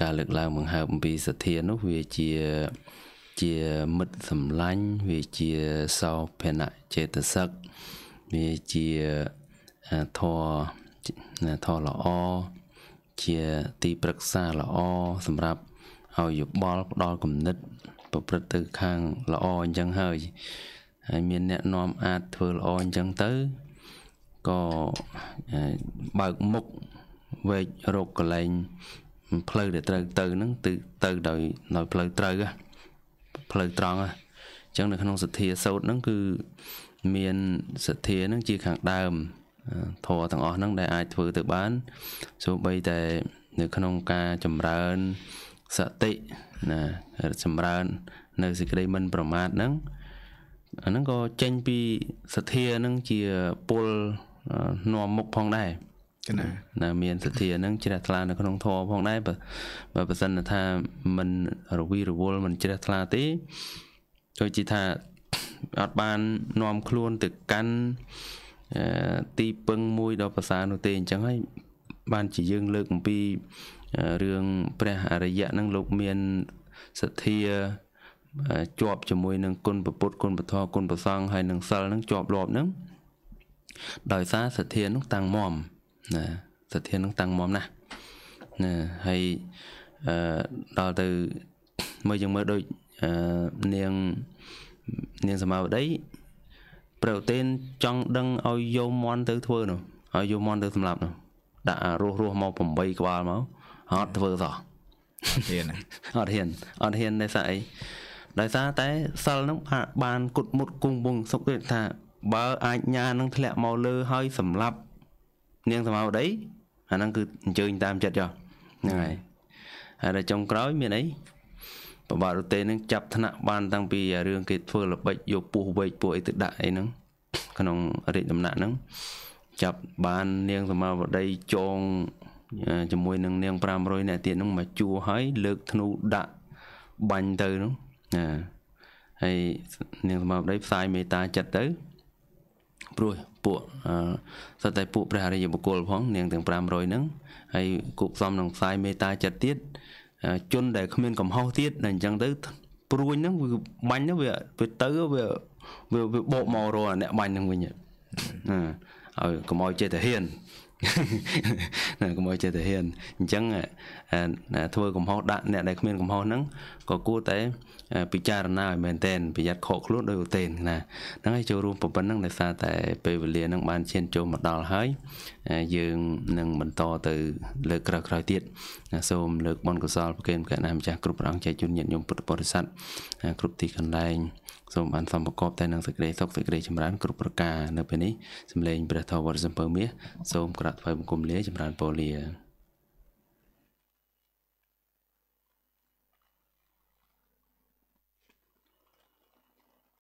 ការលើកឡើងបង្ហើបអំពីសទ្ធានោះ វាជាជាមិត្តសម្លាញ់វាជាសោភណចេតសិកវាជាធរធរល្អជាទីប្រឹក្សាល្អសម្រាប់ឲ្យយោបល់ផ្ដល់គំនិតប្រព្រឹត្តទៅខាងល្អអញ្ចឹងហើយហើយ មាន អ្នកនាំអាចធ្វើល្អអញ្ចឹងទៅក៏បើកមុខវែករកកលែងផ្លូវដែលត្រូវទៅហ្នឹង ទៅទៅដោយដោយផ្លូវត្រូវ ផ្លូវត្រង់អញ្ចឹងនៅក្នុងសទ្ធាសោតហ្នឹងគឺមានសទ្ធាហ្នឹងជាខាងដើមធម៌ទាំងអស់ហ្នឹងដែលអាចធ្វើទៅបានសូម្បីតែនៅក្នុងការចម្រើនសតិណាចម្រើននៅសេចក្តីមិនប្រមាទហ្នឹងអាហ្នឹងក៏ចេញពីសទ្ធាហ្នឹងជាពលនាំមុខផងដែរណាណាមានសទ្ធាហ្នឹងជ្រះថ្លានៅក្នុងធម៌ផងដែរបើបើប្រសិនថាមិនរវីរវល់មិនជ្រះថ្លាទេដូចជាថាអត់បាននាំខ្លួនទៅកាន់ទីពឹងមួយដ៏ប្រសើរនោះទេអញ្ចឹងហើយ បានជាយើងលើកអំពីរឿងព្រះអរិយៈនឹងលោកមានសទ្ធាជាប់ជាមួយនឹងគុណពុទ្ធគុណពធគុណប្រសង់ហើយនឹងសិលនឹងជាប់លាប់នឹងដោយសារសទ្ធានោះតាំងមមណាសទ្ធានោះតាំងមមណាស់ណាហើយអឺដល់ទៅមើលយើងមើលដូចអឺនាងនាងសមាវតីព្រះឧទានចង់ដឹងឲ្យយកមន់ទៅធ្វើនោះឲ្យយកមន់ទៅសម្លាប់នោះដាក់រស់រស់មក8ក្បាលមកអត់ធ្វើសោះហ៊ានអត់ហ៊ានអត់ហ៊ានដោយសារអីដោយសារតែសិលនឹងបាន គុតមុតគង់វងសុខទេថាបើអាចញានឹងធ្លាក់មកលើហើយសម្លាប់ នាងសមាវតីអាហ្នឹងគឺអញ្ជើញតាមចិត្តចុះហ្នឹងហើយហើយដល់ចុងក្រោយមានអីប្របាទរទេនឹងចាប់ថ្នាក់បាន តាំងពីរឿងគេធ្វើល្បិចយកពស់វែកពួកអីទៅដាក់អីហ្នឹងក្នុងរាជដំណាក់ហ្នឹងចាប់បាននាងសមាវតីចងជាមួយនឹងនាង500នាក់ទៀតហ្នឹងមកជួហើយលើកធ្នូដាក់បាញ់ទៅហ្នឹងណាហើយនាងសមាវតីផ្សាយមេត្តាចិត្តទៅព្រោះពួកសត្វតែពួកព្រះអរិយបុគ្គលផងនាងទាំង500ហ្នឹងហើយគូផ្សំនឹងផ្សាយមេត្តាចិត្តទៀតជនដែលគ្មានកំហុសទៀតតែអញ្ចឹងទៅព្រួយហ្នឹងវាបាញ់ហ្នឹងវាទៅទៅវាវាបោកមករកអ្នកបាញ់ហ្នឹងវិញណាឲ្យកុំឲ្យចេះតែហ៊ានណាកុំឲ្យចេះតែហ៊ានអញ្ចឹងធ្វើកំហុសដាក់អ្នកដែលគ្មានកំហុសហ្នឹងក៏គួរតែពិចារណាឲ្យមែនតែនប្រយ័ត្នខកខ្លួនដោយឧទេនណាហ្នឹងហើយចូលរួមប៉ុណ្ណឹងដោយសារតែពេលវេលានឹងបានឈានចូលមកដល់ហើយយើងនឹងបន្តទៅលើក្រោយក្រោយទៀតសូមលើកបនកុសលប្រគេនព្រះនាមម្ចាស់គ្រប់ព្រះអង្គជាជូនញាតិញោមពុទ្ធបរិស័ទគ្រប់ទីកន្លែងសូមបានសំប្រកបតែនឹងសេចក្តីសុខសេចក្តីចម្រើនគ្រប់ប្រការនៅពេលនេះសម្លេងព្រះធម៌វត្តសំពើមាសសូមក្រាបថ្វាយបង្គំលាចម្រើនពរលា